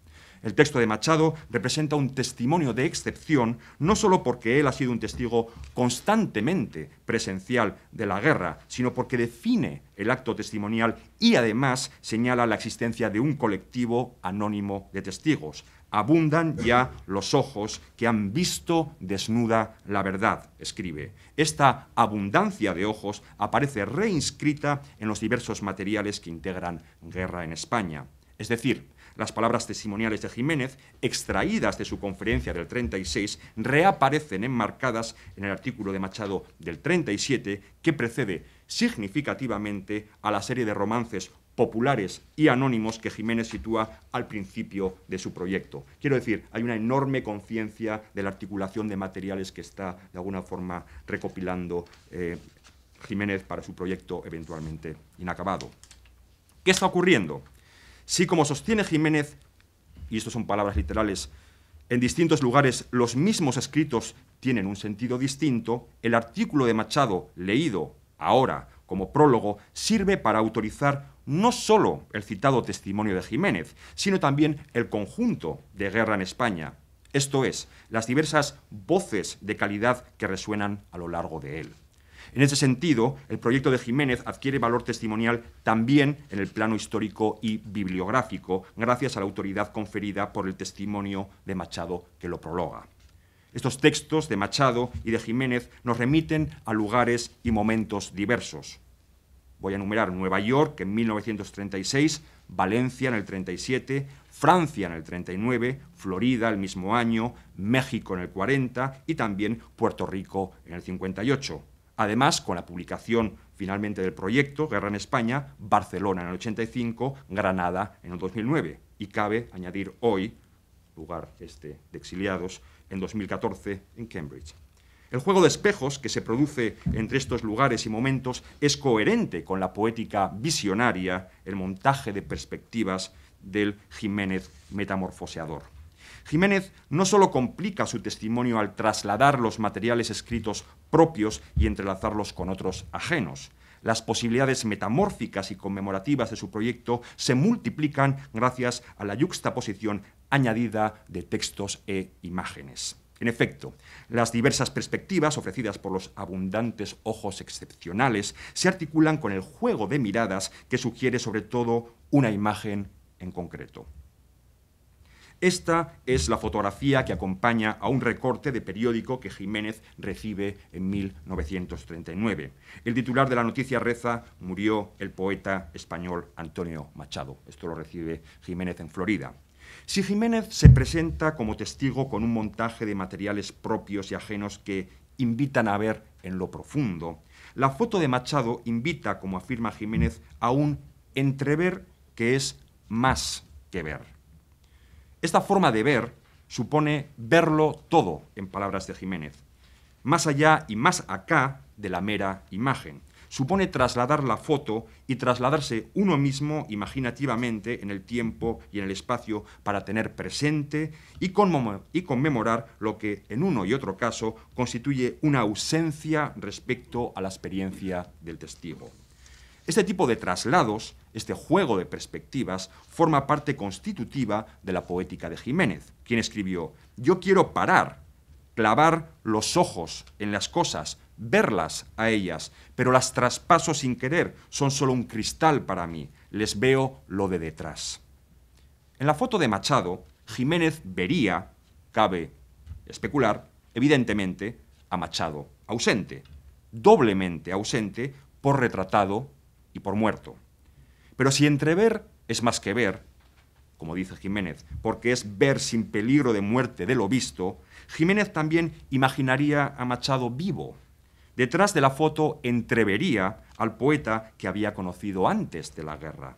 El texto de Machado representa un testimonio de excepción, no solo porque él ha sido un testigo constantemente presencial de la guerra, sino porque define el acto testimonial y además señala la existencia de un colectivo anónimo de testigos, abundan ya los ojos que han visto desnuda la verdad, escribe. Esta abundancia de ojos aparece reinscrita en los diversos materiales que integran Guerra en España. Es decir, las palabras testimoniales de Jiménez, extraídas de su conferencia del 36, reaparecen enmarcadas en el artículo de Machado del 37 que precede significativamente a la serie de romances populares y anónimos que Jiménez sitúa al principio de su proyecto. Quiero decir, hay una enorme conciencia de la articulación de materiales que está de alguna forma recopilando eh, Jiménez para su proyecto eventualmente inacabado. ¿Qué está ocurriendo? Si como sostiene Jiménez, y esto son palabras literales, en distintos lugares los mismos escritos tienen un sentido distinto, el artículo de Machado leído ahora como prólogo sirve para autorizar no solo el citado testimonio de Jiménez, sino también el conjunto de Guerra en España, esto es, las diversas voces de calidad que resuenan a lo largo de él. En ese sentido, el proyecto de Jiménez adquiere valor testimonial también en el plano histórico y bibliográfico, gracias a la autoridad conferida por el testimonio de Machado que lo prologa. Estos textos de Machado y de Jiménez nos remiten a lugares y momentos diversos voy a enumerar Nueva York en 1936, Valencia en el 37, Francia en el 39, Florida el mismo año, México en el 40 y también Puerto Rico en el 58. Además, con la publicación finalmente del proyecto Guerra en España, Barcelona en el 85, Granada en el 2009. Y cabe añadir hoy, lugar este de exiliados, en 2014 en Cambridge. El juego de espejos que se produce entre estos lugares y momentos es coherente con la poética visionaria, el montaje de perspectivas del Jiménez metamorfoseador. Jiménez no solo complica su testimonio al trasladar los materiales escritos propios y entrelazarlos con otros ajenos, las posibilidades metamórficas y conmemorativas de su proyecto se multiplican gracias a la yuxtaposición añadida de textos e imágenes. En efecto, las diversas perspectivas ofrecidas por los abundantes ojos excepcionales se articulan con el juego de miradas que sugiere sobre todo una imagen en concreto. Esta es la fotografía que acompaña a un recorte de periódico que Jiménez recibe en 1939. El titular de la noticia reza, murió el poeta español Antonio Machado. Esto lo recibe Jiménez en Florida. Si Jiménez se presenta como testigo con un montaje de materiales propios y ajenos que invitan a ver en lo profundo, la foto de Machado invita, como afirma Jiménez, a un entrever que es más que ver. Esta forma de ver supone verlo todo, en palabras de Jiménez, más allá y más acá de la mera imagen supone trasladar la foto y trasladarse uno mismo imaginativamente en el tiempo y en el espacio para tener presente y, conmemorar lo que en uno y otro caso constituye una ausencia respecto a la experiencia del testigo. Este tipo de traslados, este juego de perspectivas, forma parte constitutiva de la poética de Jiménez, quien escribió, Yo quiero parar, clavar los ojos en las cosas, verlas a ellas, pero las traspaso sin querer, son solo un cristal para mí, les veo lo de detrás. En la foto de Machado, Jiménez vería, cabe especular, evidentemente, a Machado ausente, doblemente ausente por retratado y por muerto. Pero si entrever es más que ver, como dice Jiménez, porque es ver sin peligro de muerte de lo visto, Jiménez también imaginaría a Machado vivo, Detrás de la foto entrevería al poeta que había conocido antes de la guerra.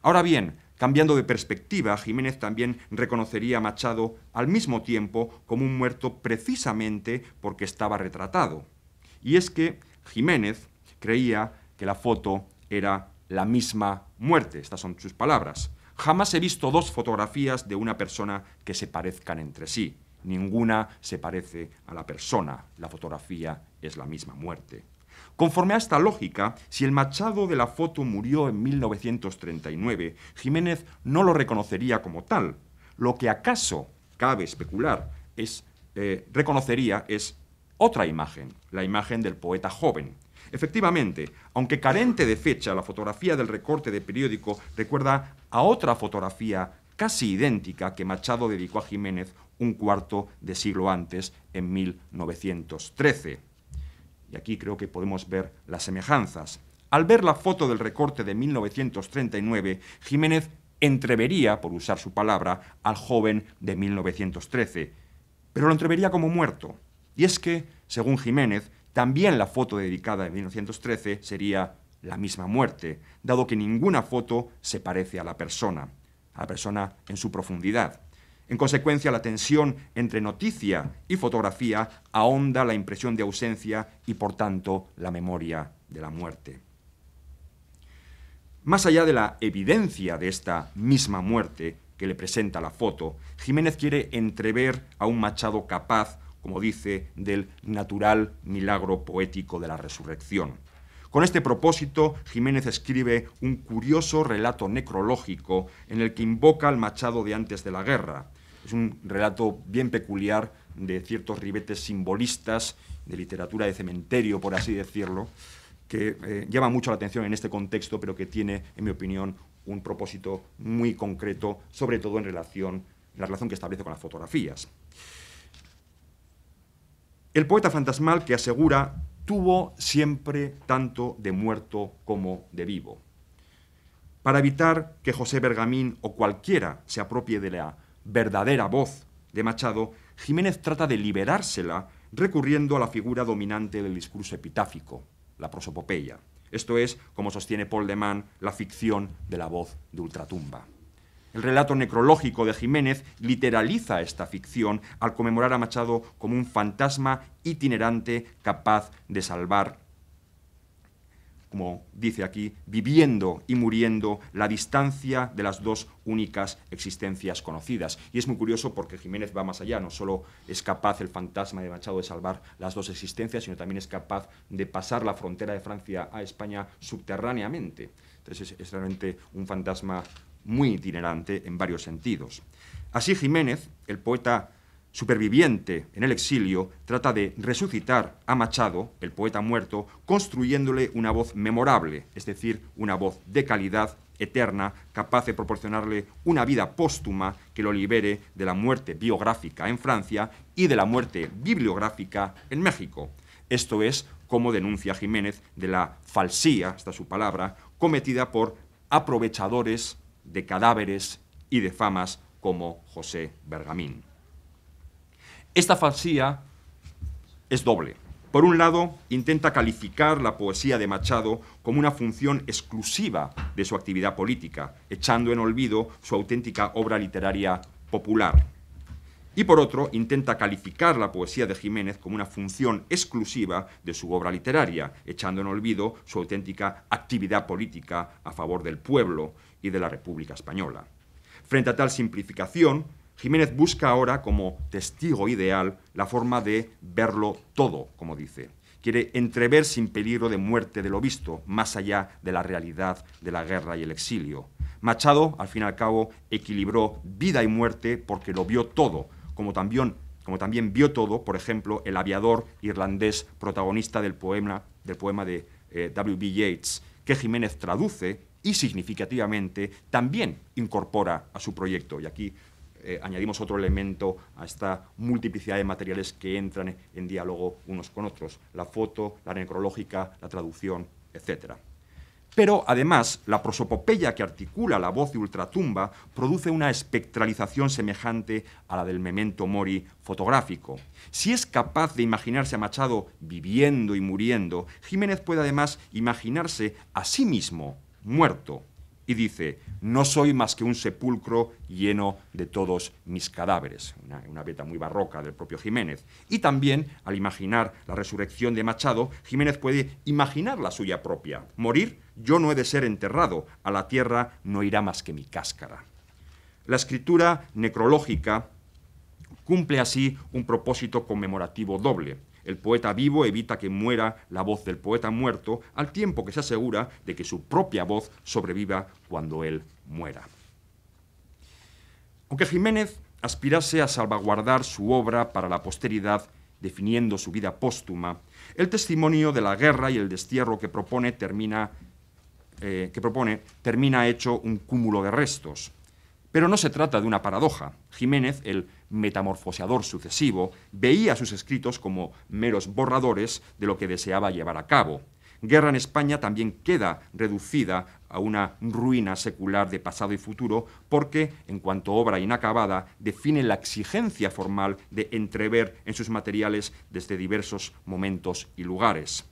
Ahora bien, cambiando de perspectiva, Jiménez también reconocería a Machado al mismo tiempo como un muerto precisamente porque estaba retratado. Y es que Jiménez creía que la foto era la misma muerte, estas son sus palabras. Jamás he visto dos fotografías de una persona que se parezcan entre sí. Ninguna se parece a la persona, la fotografía es la misma muerte. Conforme a esta lógica, si el Machado de la foto murió en 1939, Jiménez no lo reconocería como tal. Lo que acaso cabe especular es eh, reconocería es otra imagen, la imagen del poeta joven. Efectivamente, aunque carente de fecha, la fotografía del recorte de periódico recuerda a otra fotografía casi idéntica que Machado dedicó a Jiménez un cuarto de siglo antes, en 1913. Y aquí creo que podemos ver las semejanzas. Al ver la foto del recorte de 1939, Jiménez entrevería, por usar su palabra, al joven de 1913, pero lo entrevería como muerto. Y es que, según Jiménez, también la foto dedicada en 1913 sería la misma muerte, dado que ninguna foto se parece a la persona a la persona en su profundidad. En consecuencia, la tensión entre noticia y fotografía ahonda la impresión de ausencia y, por tanto, la memoria de la muerte. Más allá de la evidencia de esta misma muerte que le presenta la foto, Jiménez quiere entrever a un Machado capaz, como dice, del natural milagro poético de la resurrección. Con este propósito, Jiménez escribe un curioso relato necrológico en el que invoca al Machado de antes de la guerra. Es un relato bien peculiar de ciertos ribetes simbolistas, de literatura de cementerio, por así decirlo, que eh, llama mucho la atención en este contexto, pero que tiene, en mi opinión, un propósito muy concreto, sobre todo en relación la relación que establece con las fotografías. El poeta fantasmal que asegura tuvo siempre tanto de muerto como de vivo. Para evitar que José Bergamín o cualquiera se apropie de la verdadera voz de Machado, Jiménez trata de liberársela recurriendo a la figura dominante del discurso epitáfico, la prosopopeya. Esto es, como sostiene Paul de Man la ficción de la voz de ultratumba. El relato necrológico de Jiménez literaliza esta ficción al conmemorar a Machado como un fantasma itinerante capaz de salvar como dice aquí, viviendo y muriendo la distancia de las dos únicas existencias conocidas. Y es muy curioso porque Jiménez va más allá, no solo es capaz el fantasma de Machado de salvar las dos existencias, sino también es capaz de pasar la frontera de Francia a España subterráneamente. Entonces es, realmente un fantasma muy itinerante en varios sentidos. Así Jiménez, el poeta superviviente en el exilio, trata de resucitar a Machado, el poeta muerto, construyéndole una voz memorable, es decir, una voz de calidad eterna, capaz de proporcionarle una vida póstuma que lo libere de la muerte biográfica en Francia y de la muerte bibliográfica en México. Esto es como denuncia Jiménez de la falsía, hasta su palabra, cometida por aprovechadores de cadáveres y de famas como José Bergamín. Esta falsía es doble. Por un lado, intenta calificar la poesía de Machado como una función exclusiva de su actividad política, echando en olvido su auténtica obra literaria popular. Y por otro, intenta calificar la poesía de Jiménez como una función exclusiva de su obra literaria, echando en olvido su auténtica actividad política a favor del pueblo y de la República Española. Frente a tal simplificación, Jiménez busca ahora como testigo ideal la forma de verlo todo, como dice. Quiere entrever sin peligro de muerte de lo visto... más allá de la realidad de la guerra y el exilio. Machado, al fin y al cabo, equilibró vida y muerte porque lo vio todo, como también, como también vio todo, por ejemplo, el aviador irlandés protagonista del poema, del poema de eh, W.B. Yeats, que Jiménez traduce y significativamente también incorpora a su proyecto. Y aquí eh, añadimos otro elemento a esta multiplicidad de materiales que entran en diálogo unos con otros, la foto, la necrológica, la traducción, etc. Pero además, la prosopopeya que articula la voz de ultratumba produce una espectralización semejante a la del memento mori fotográfico. Si es capaz de imaginarse a Machado viviendo y muriendo, Jiménez puede además imaginarse a sí mismo muerto, y dice, no soy más que un sepulcro lleno de todos mis cadáveres, una, una, beta muy barroca del propio Jiménez. Y también, al imaginar la resurrección de Machado, Jiménez puede imaginar la suya propia. Morir, yo no he de ser enterrado, a la tierra no irá más que mi cáscara. La escritura necrológica cumple así un propósito conmemorativo doble el poeta vivo evita que muera la voz del poeta muerto al tiempo que se asegura de que su propia voz sobreviva cuando él muera. Aunque Jiménez aspirase a salvaguardar su obra para la posteridad, definiendo su vida póstuma, el testimonio de la guerra y el destierro que propone termina, eh, que propone, termina hecho un cúmulo de restos. Pero no se trata de una paradoja. Jiménez, el metamorfoseador sucesivo, veía sus escritos como meros borradores de lo que deseaba llevar a cabo. Guerra en España también queda reducida a una ruina secular de pasado y futuro porque, en cuanto obra inacabada, define la exigencia formal de entrever en sus materiales desde diversos momentos y lugares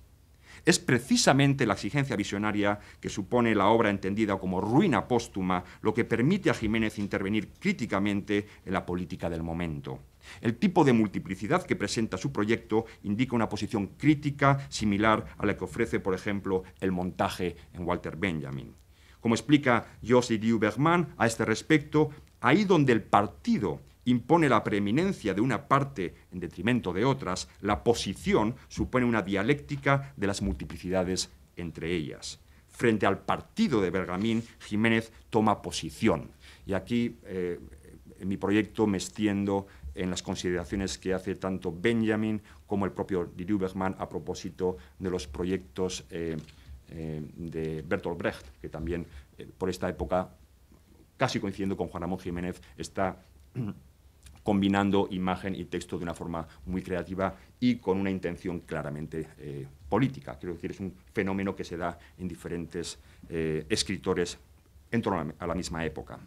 es precisamente la exigencia visionaria que supone la obra entendida como ruina póstuma lo que permite a Jiménez intervenir críticamente en la política del momento. El tipo de multiplicidad que presenta su proyecto indica una posición crítica similar a la que ofrece, por ejemplo, el montaje en Walter Benjamin. Como explica José Diu a este respecto, ahí donde el partido impone la preeminencia de una parte en detrimento de otras, la posición supone una dialéctica de las multiplicidades entre ellas. Frente al partido de Bergamín, Jiménez toma posición. Y aquí eh, en mi proyecto me extiendo en las consideraciones que hace tanto Benjamin como el propio Bergman a propósito de los proyectos eh, eh, de Bertolt Brecht, que también por esta época, casi coincidiendo con Juan Ramón Jiménez, está combinando imagen y texto de una forma muy creativa y con una intención claramente eh, política. Quiero decir, es un fenómeno que se da en diferentes eh, escritores en torno a la misma época.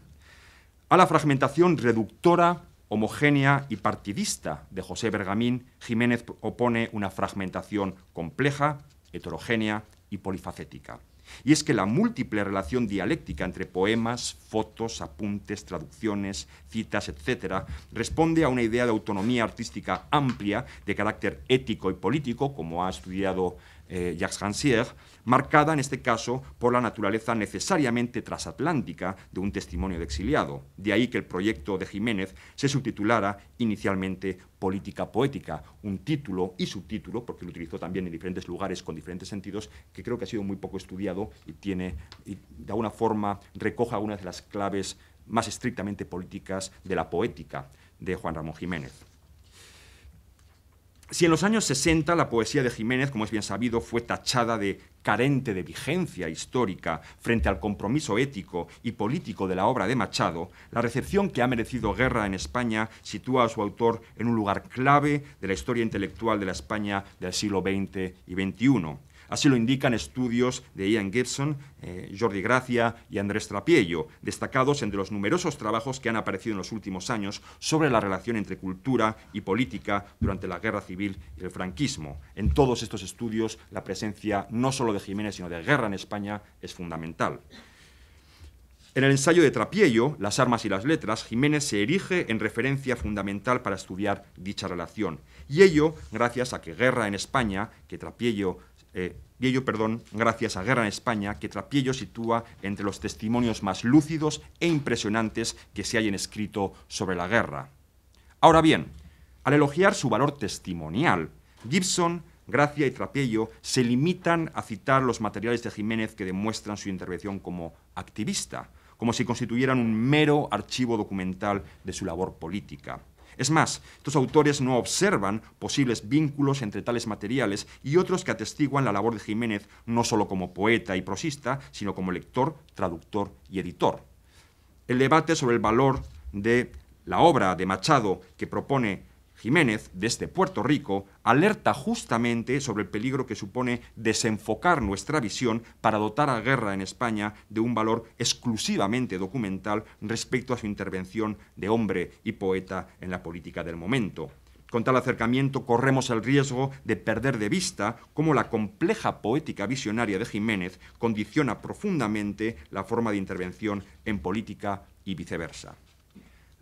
A la fragmentación reductora, homogénea y partidista de José Bergamín, Jiménez opone una fragmentación compleja, heterogénea y polifacética. Y es que la múltiple relación dialéctica entre poemas, fotos, apuntes, traducciones, citas, etc., responde a una idea de autonomía artística amplia, de carácter ético y político, como ha estudiado eh, Jacques Rancière, marcada en este caso por la naturaleza necesariamente transatlántica de un testimonio de exiliado. De ahí que el proyecto de Jiménez se subtitulara inicialmente Política Poética, un título y subtítulo, porque lo utilizó también en diferentes lugares con diferentes sentidos, que creo que ha sido muy poco estudiado y tiene, y de alguna forma, recoja algunas de las claves más estrictamente políticas de la poética de Juan Ramón Jiménez. Si en los años 60 la poesía de Jiménez, como es bien sabido, fue tachada de carente de vigencia histórica frente al compromiso ético y político de la obra de Machado, la recepción que ha merecido Guerra en España sitúa a su autor en un lugar clave de la historia intelectual de la España del siglo XX y XXI. Así lo indican estudios de Ian Gibson, eh, Jordi Gracia y Andrés Trapiello, destacados entre los numerosos trabajos que han aparecido en los últimos años sobre la relación entre cultura y política durante la guerra civil y el franquismo. En todos estos estudios, la presencia no solo de Jiménez, sino de Guerra en España es fundamental. En el ensayo de Trapiello, Las armas y las letras, Jiménez se erige en referencia fundamental para estudiar dicha relación, y ello gracias a que Guerra en España, que Trapiello y eh, ello, perdón, gracias a Guerra en España, que Trapiello sitúa entre los testimonios más lúcidos e impresionantes que se hayan escrito sobre la guerra. Ahora bien, al elogiar su valor testimonial, Gibson, Gracia y Trapiello se limitan a citar los materiales de Jiménez que demuestran su intervención como activista, como si constituyeran un mero archivo documental de su labor política. Es más, estos autores no observan posibles vínculos entre tales materiales y otros que atestiguan la labor de Jiménez no solo como poeta y prosista, sino como lector, traductor y editor. El debate sobre el valor de la obra de Machado que propone Jiménez, desde Puerto Rico, alerta justamente sobre el peligro que supone desenfocar nuestra visión para dotar a guerra en España de un valor exclusivamente documental respecto a su intervención de hombre y poeta en la política del momento. Con tal acercamiento corremos el riesgo de perder de vista cómo la compleja poética visionaria de Jiménez condiciona profundamente la forma de intervención en política y viceversa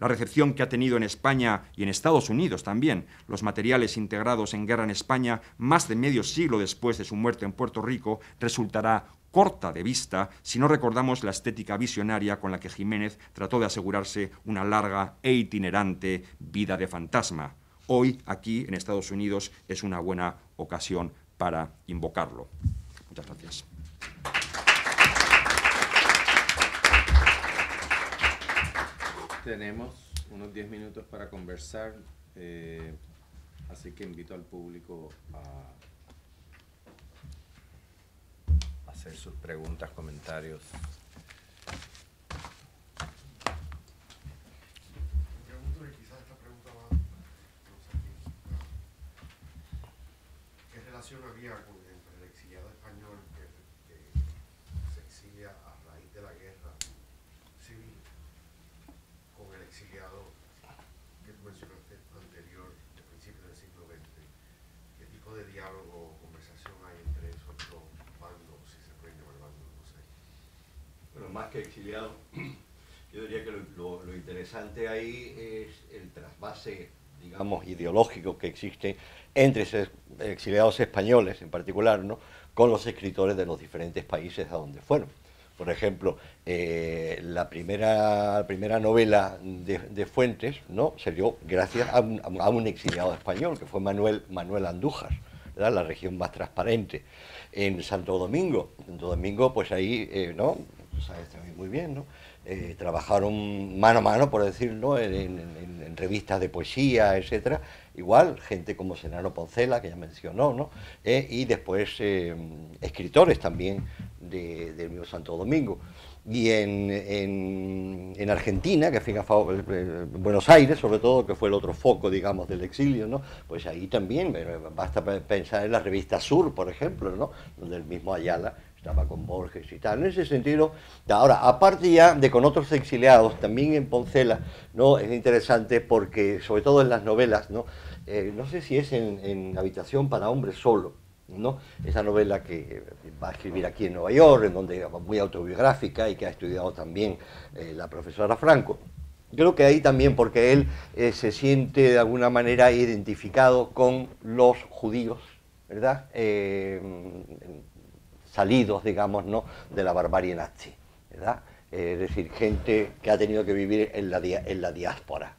la recepción que ha tenido en España y en Estados Unidos también los materiales integrados en guerra en España, más de medio siglo después de su muerte en Puerto Rico, resultará corta de vista si no recordamos la estética visionaria con la que Jiménez trató de asegurarse una larga e itinerante vida de fantasma. Hoy, aquí en Estados Unidos, es una buena ocasión para invocarlo. Muchas gracias. Tenemos unos 10 minutos para conversar, eh, así que invito al público a hacer sus preguntas, comentarios. había más que exiliado, yo diría que lo, interesante ahí es el trasvase, digamos, ideológico que existe entre exiliados españoles en particular, ¿no? con los escritores de los diferentes países a donde fueron. Por ejemplo, eh, la primera, primera novela de, Fuentes ¿no? se dio gracias a un, exiliado español, que fue Manuel, Manuel Andújar, ¿verdad? la región más transparente. En Santo Domingo, Santo Domingo, pues ahí eh, ¿no? sabes muy bien, ¿no? Eh, trabajaron mano a mano, por decirlo, en, revistas de poesía, etcétera. Igual, gente como Senaro Poncela, que ya mencionó, ¿no? Eh, y después eh, escritores también del mismo Santo Domingo. Y en, Argentina, que fija Buenos Aires, sobre todo, que fue el otro foco, digamos, del exilio, ¿no? Pues ahí también, basta pensar en la revista Sur, por ejemplo, ¿no? Donde el mismo Ayala estaba con Borges y tal. En ese sentido, ahora, aparte ya de con otros exiliados, también en Poncela, ¿no? Es interesante porque, sobre todo en las novelas, ¿no? Eh, no sé si es en, Habitación para Hombres Solo, ¿no? Esa novela que va a escribir aquí en Nueva York, en donde muy autobiográfica y que ha estudiado también eh, la profesora Franco. Creo que ahí también, porque él eh, se siente de alguna manera identificado con los judíos, ¿verdad? salidos, digamos, ¿no? de la barbarie nazi, ¿verdad? Eh, es decir, gente que ha tenido que vivir en la, en la diáspora.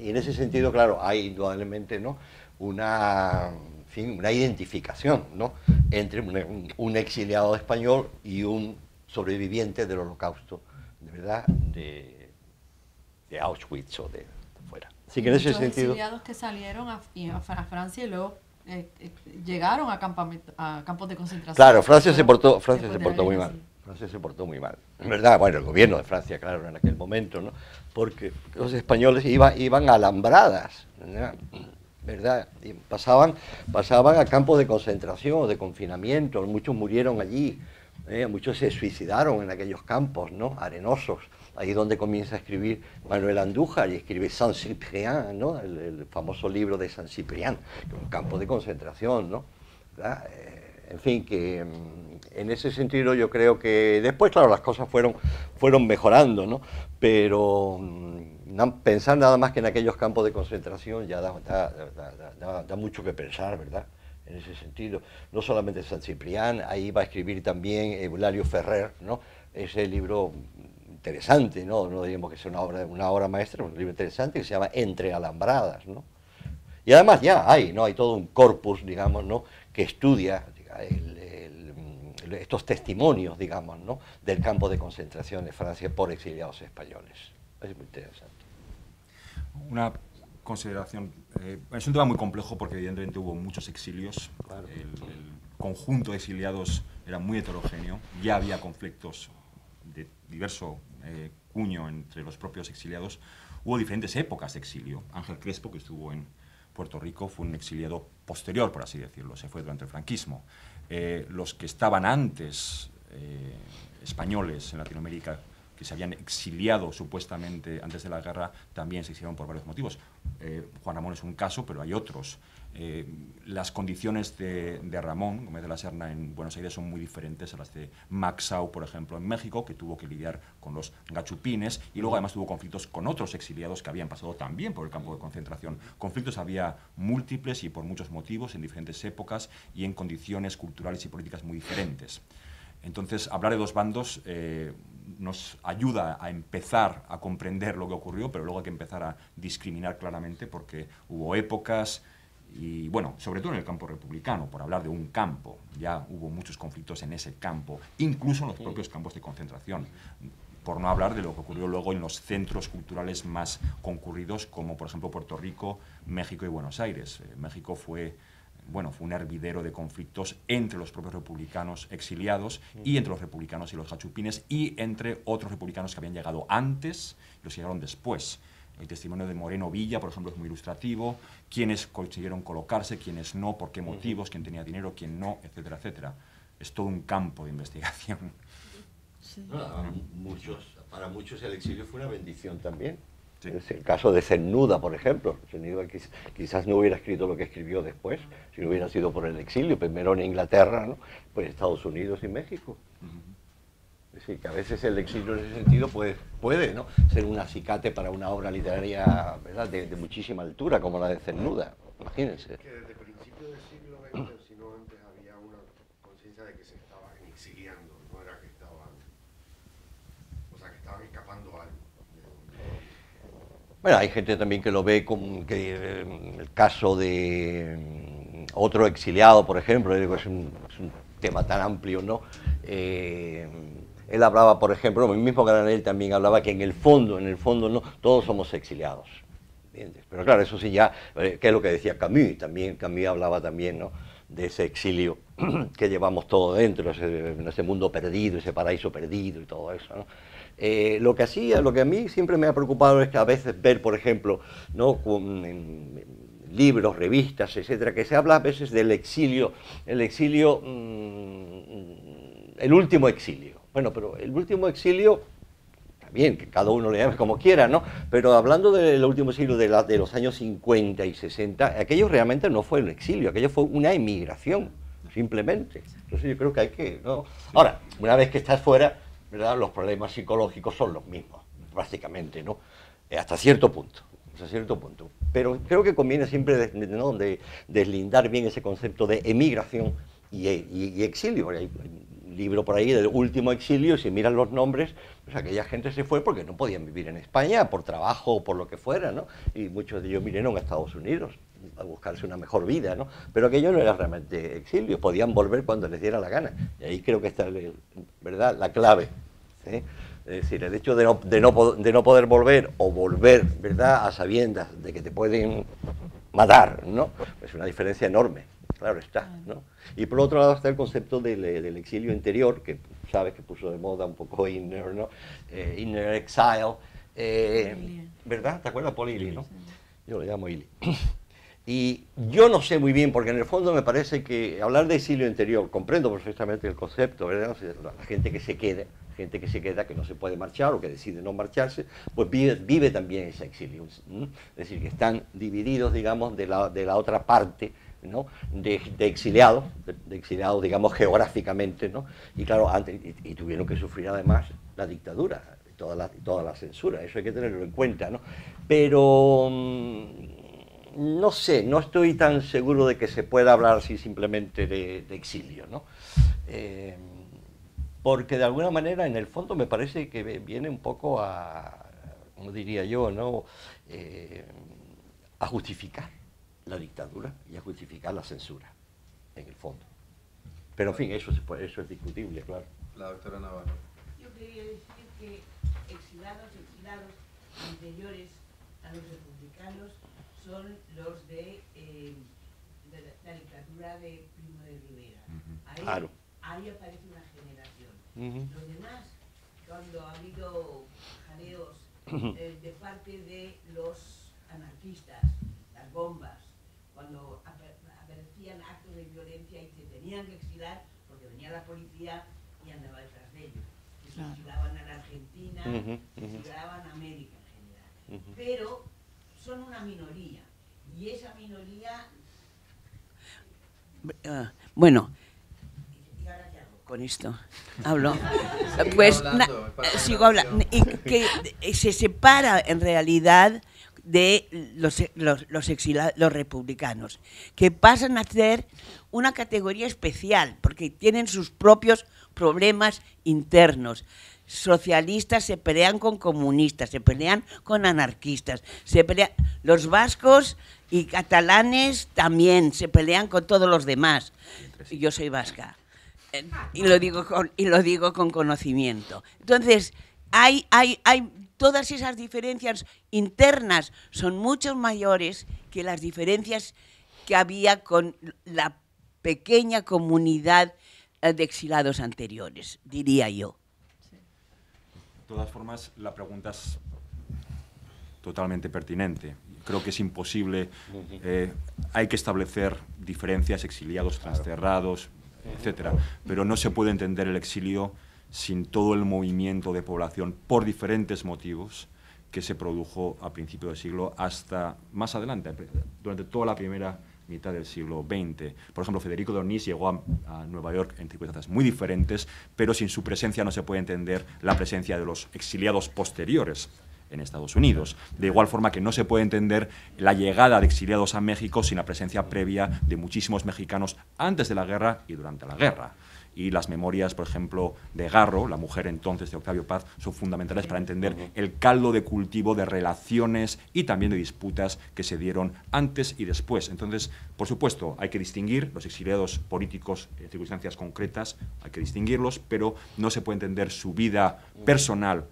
Y en ese sentido, claro, hay indudablemente ¿no? una, una identificación ¿no? entre un, exiliado español y un sobreviviente del holocausto, de ¿verdad? De, Auschwitz o de, fuera. Así que en ese sentido... exiliados que salieron a Francia y luego eh, eh, llegaron a, a, campos de concentración. Claro, Francia se portó, se, muy mal. Francia se portó muy mal. verdad, bueno, el gobierno de Francia, claro, en aquel momento, Porque los españoles iban, iban alambradas, ¿verdad? Y pasaban, pasaban a campos de concentración, o de confinamiento, muchos murieron allí, ¿eh? muchos se suicidaron en aquellos campos, ¿no? Arenosos ahí es donde comienza a escribir Manuel Andújar y escribe San Ciprián, ¿no? el, famoso libro de San Ciprián, un campo de concentración. ¿no? Eh, en fin, que mm, en ese sentido yo creo que después, claro, las cosas fueron, fueron mejorando, pero mm, pensar nada más que en aquellos campos de concentración ya da, mucho que pensar, ¿verdad? en ese sentido. No solamente San Ciprián, ahí va a escribir también Eulalio Ferrer, ¿no? Ese libro interesante, ¿no? no diríamos que sea una obra, una obra maestra, un libro interesante que se llama Entre Alambradas. Y además ya hay, ¿no? hay todo un corpus, digamos, ¿no? que estudia estos testimonios, digamos, ¿no? del campo de concentración de Francia por exiliados españoles. Es muy interesante. Una consideración. Eh, es un tema muy complejo porque evidentemente hubo muchos exilios. El, el, conjunto de exiliados era muy heterogéneo. Ya había conflictos de diverso eh, cuño entre los propios exiliados, hubo diferentes épocas de exilio. Ángel Crespo, que estuvo en Puerto Rico, fue un exiliado posterior, por así decirlo, se fue durante el franquismo. Eh, los que estaban antes, eh, españoles en Latinoamérica, que se habían exiliado supuestamente antes de la guerra, también se exiliaron por varios motivos. Juan Ramón es un caso, pero hay otros. Eh, las condiciones de, Ramón Gómez de la Serna en Buenos Aires son muy diferentes a las de Maxau, por ejemplo, en México, que tuvo que lidiar con los gachupines y luego además tuvo conflictos con otros exiliados que habían pasado también por el campo de concentración. Conflictos había múltiples y por muchos motivos, en diferentes épocas y en condiciones culturales y políticas muy diferentes. Entonces, hablar de dos bandos eh, nos ayuda a empezar a comprender lo que ocurrió, pero luego hay que empezar a discriminar claramente porque hubo épocas, y bueno, sobre todo en el campo republicano, por hablar de un campo, ya hubo muchos conflictos en ese campo, incluso en los propios campos de concentración, por no hablar de lo que ocurrió luego en los centros culturales más concurridos, como por ejemplo Puerto Rico, México y Buenos Aires. Eh, México fue... Bueno, fue un hervidero de conflictos entre los propios republicanos exiliados y entre los republicanos y los jachupines y entre otros republicanos que habían llegado antes y los llegaron después el testimonio de Moreno Villa, por ejemplo, es muy ilustrativo, quiénes consiguieron colocarse, quiénes no, por qué motivos, quién tenía dinero, quién no, etcétera, etcétera. Es todo un campo de investigación. para muchos el exilio fue una bendición también. Es el caso de Cernuda, por ejemplo. quizás no hubiera escrito lo que escribió después, si no hubiera sido por el exilio, primero en Inglaterra, ¿no? pues Estados Unidos y México. Es decir, que a veces el exilio en ese sentido puede, puede ¿no? ser un acicate para una obra literaria ¿verdad? De, muchísima altura, como la de Cernuda, imagínense. Que desde principios del siglo XX, si no antes, había una conciencia de que se estaban exiliando, no era que estaban, o sea, que estaban escapando algo. Bueno, hay gente también que lo ve como que eh, el caso de mm, otro exiliado, por ejemplo, es un, tema tan amplio, ¿no? Eh, él hablaba, por ejemplo, el mismo Granel también hablaba que en el fondo, en el fondo no, todos somos exiliados. Pero claro, eso sí ya, eh, que es lo que decía Camus, también Camus hablaba también de ese exilio que llevamos todo dentro, ese, mundo perdido, ese paraíso perdido y todo eso. Eh, lo que hacía, lo que a mí siempre me ha preocupado es que a veces ver, por ejemplo, ¿no? en, libros, revistas, etcétera, que se habla a veces del exilio, el exilio, mm, el último exilio. Bueno, pero el último exilio, También, que cada uno le llame como quiera, ¿no? Pero hablando del último exilio de, de los años 50 y 60, aquello realmente no fue un exilio, aquello fue una emigración, simplemente. Entonces yo creo que hay que, ¿no? Ahora, una vez que estás fuera, ¿verdad? Los problemas psicológicos son los mismos, básicamente, ¿no? Eh, hasta cierto punto hasta cierto punto. Pero creo que conviene siempre deslindar bien ese concepto de emigración y, exilio libro por ahí del último exilio, y si miran los nombres, pues aquella gente se fue porque no podían vivir en España, por trabajo o por lo que fuera, ¿no? Y muchos de ellos vinieron a Estados Unidos a buscarse una mejor vida, ¿no? Pero aquello no era realmente exilio, podían volver cuando les diera la gana. Y ahí creo que está, ¿verdad?, la clave. ¿eh? Es decir, el hecho de no poder volver o volver, ¿verdad?, a sabiendas de que te pueden matar, ¿no? Es una diferencia enorme, claro está, ¿no? Y por otro lado está el concepto del, del exilio interior, que sabes que puso de moda un poco Inner, ¿no? Eh, inner Exile, eh, ¿verdad? ¿Te acuerdas? Paul Ili, Yo lo llamo Ili. Y yo no sé muy bien, porque en el fondo me parece que hablar de exilio interior, comprendo perfectamente el concepto, ¿verdad? La gente que se queda, gente que se queda, que no se puede marchar o que decide no marcharse, pues vive, también ese exilio. Es decir, que están divididos, digamos, de la, de la otra parte de, exiliados, de, digamos, geográficamente, ¿no? y claro, antes, y, tuvieron que sufrir además la dictadura, toda la, toda la censura, eso hay que tenerlo en cuenta, ¿no? Pero mm, no sé, no estoy tan seguro de que se pueda hablar así simplemente de, exilio, ¿no? Eh, porque de alguna manera, en el fondo, me parece que viene un poco a, como diría yo, ¿no? Eh, a justificar la dictadura y a justificar la censura, en el fondo. Pero en fin, eso, es discutible, claro. La doctora Navarro. Yo quería decir que exilados, exilados anteriores a los republicanos son los de, eh, la, dictadura de Primo de Rivera. ahí, claro. ahí, aparece una generación. Los demás, cuando ha habido jaleos eh, de parte de los anarquistas, las bombas, cuando aparecían actos de violencia y se tenían que exilar porque venía la policía y andaba detrás de ellos. Y se exilaban a la Argentina, se exilaban a América en general. Pero son una minoría y esa minoría... Ah, bueno, con esto. Hablo. pues hablando, sigo hablando. Y que se separa en realidad de los, los, los, republicanos, que pasan a ser una categoría especial, porque tienen sus propios problemas internos. Socialistas se pelean con comunistas, se pelean con anarquistas, se pelean. Los vascos y catalanes también se pelean con todos los demás. Yo soy vasca. Eh, y lo digo con, y lo digo con conocimiento. Entonces, hay, hay, hay todas esas diferencias internas son mucho mayores que las diferencias que había con la pequeña comunidad eh, de exilados anteriores, diría yo. De todas formas, la pregunta es totalmente pertinente. Creo que es imposible. Eh, hay que establecer diferencias, exiliados, etcétera. Pero no se puede entender el exilio sin todo el movimiento de población por diferentes motivos que se produjo a principios del siglo hasta más adelante, durante toda la primera mitad del siglo XX. Por ejemplo, Federico Dornis llegó a, Nueva York en circunstancias muy diferentes, pero sin su presencia no se puede entender la presencia de los exiliados posteriores en Estados Unidos. De igual forma que no se puede entender la llegada de exiliados a México sin la presencia previa de muchísimos mexicanos antes de la guerra y durante la guerra y las memorias, por ejemplo, de Garro, la mujer entonces de Octavio Paz, son fundamentales para entender el caldo de cultivo de relaciones y también de disputas que se dieron antes y después. Entonces, por supuesto, hay que distinguir los exiliados políticos en circunstancias concretas, hay que distinguirlos, pero no se puede entender su vida personal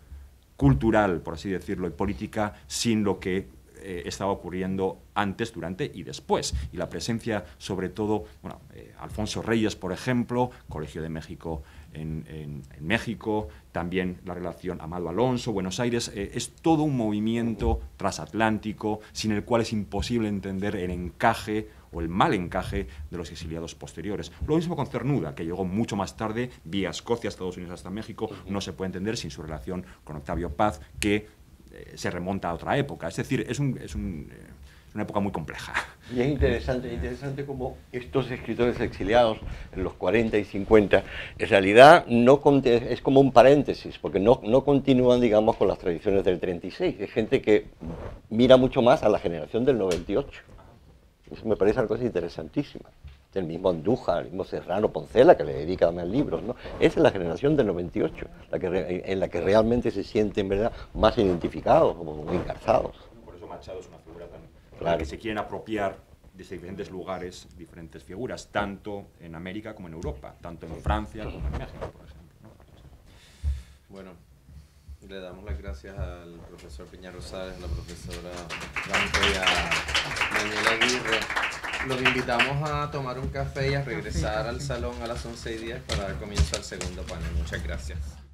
cultural, por así decirlo, y política, sin lo que eh, estaba ocurriendo antes, durante y después. Y la presencia, sobre todo, bueno, eh, Alfonso Reyes, por ejemplo, Colegio de México en, México, también la relación Amado Alonso, Buenos Aires, eh, es todo un movimiento transatlántico sin el cual es imposible entender el encaje o el mal encaje de los exiliados posteriores. Lo mismo con Cernuda, que llegó mucho más tarde, vía Escocia, Estados Unidos hasta México, no se puede entender sin su relación con Octavio Paz, que eh, se remonta a otra época. Es decir, es, eh, una época muy compleja. Y es interesante, interesante como estos escritores exiliados en los 40 y 50, en realidad no es como un paréntesis, porque no, continúan, digamos, con las tradiciones del 36. Es gente que mira mucho más a la generación del 98. Eso me parece algo cosa interesantísima el mismo Anduja, el mismo Serrano Poncela, que le dedica más libros, ¿no? Esa es la generación del 98, la que en la que realmente se sienten, ¿verdad?, más identificados, como encarzados. Por eso Machado es una figura tan... Claro. que se quieren apropiar de diferentes lugares, diferentes figuras, tanto en América como en Europa, tanto en Francia como en México, por ejemplo. ¿no? Bueno... Le damos las gracias al profesor Piña Rosales, a la profesora Blanco y a Daniela Aguirre. Los invitamos a tomar un café y a regresar al salón a las 11 y 10 para dar comienzo al segundo panel. Muchas gracias.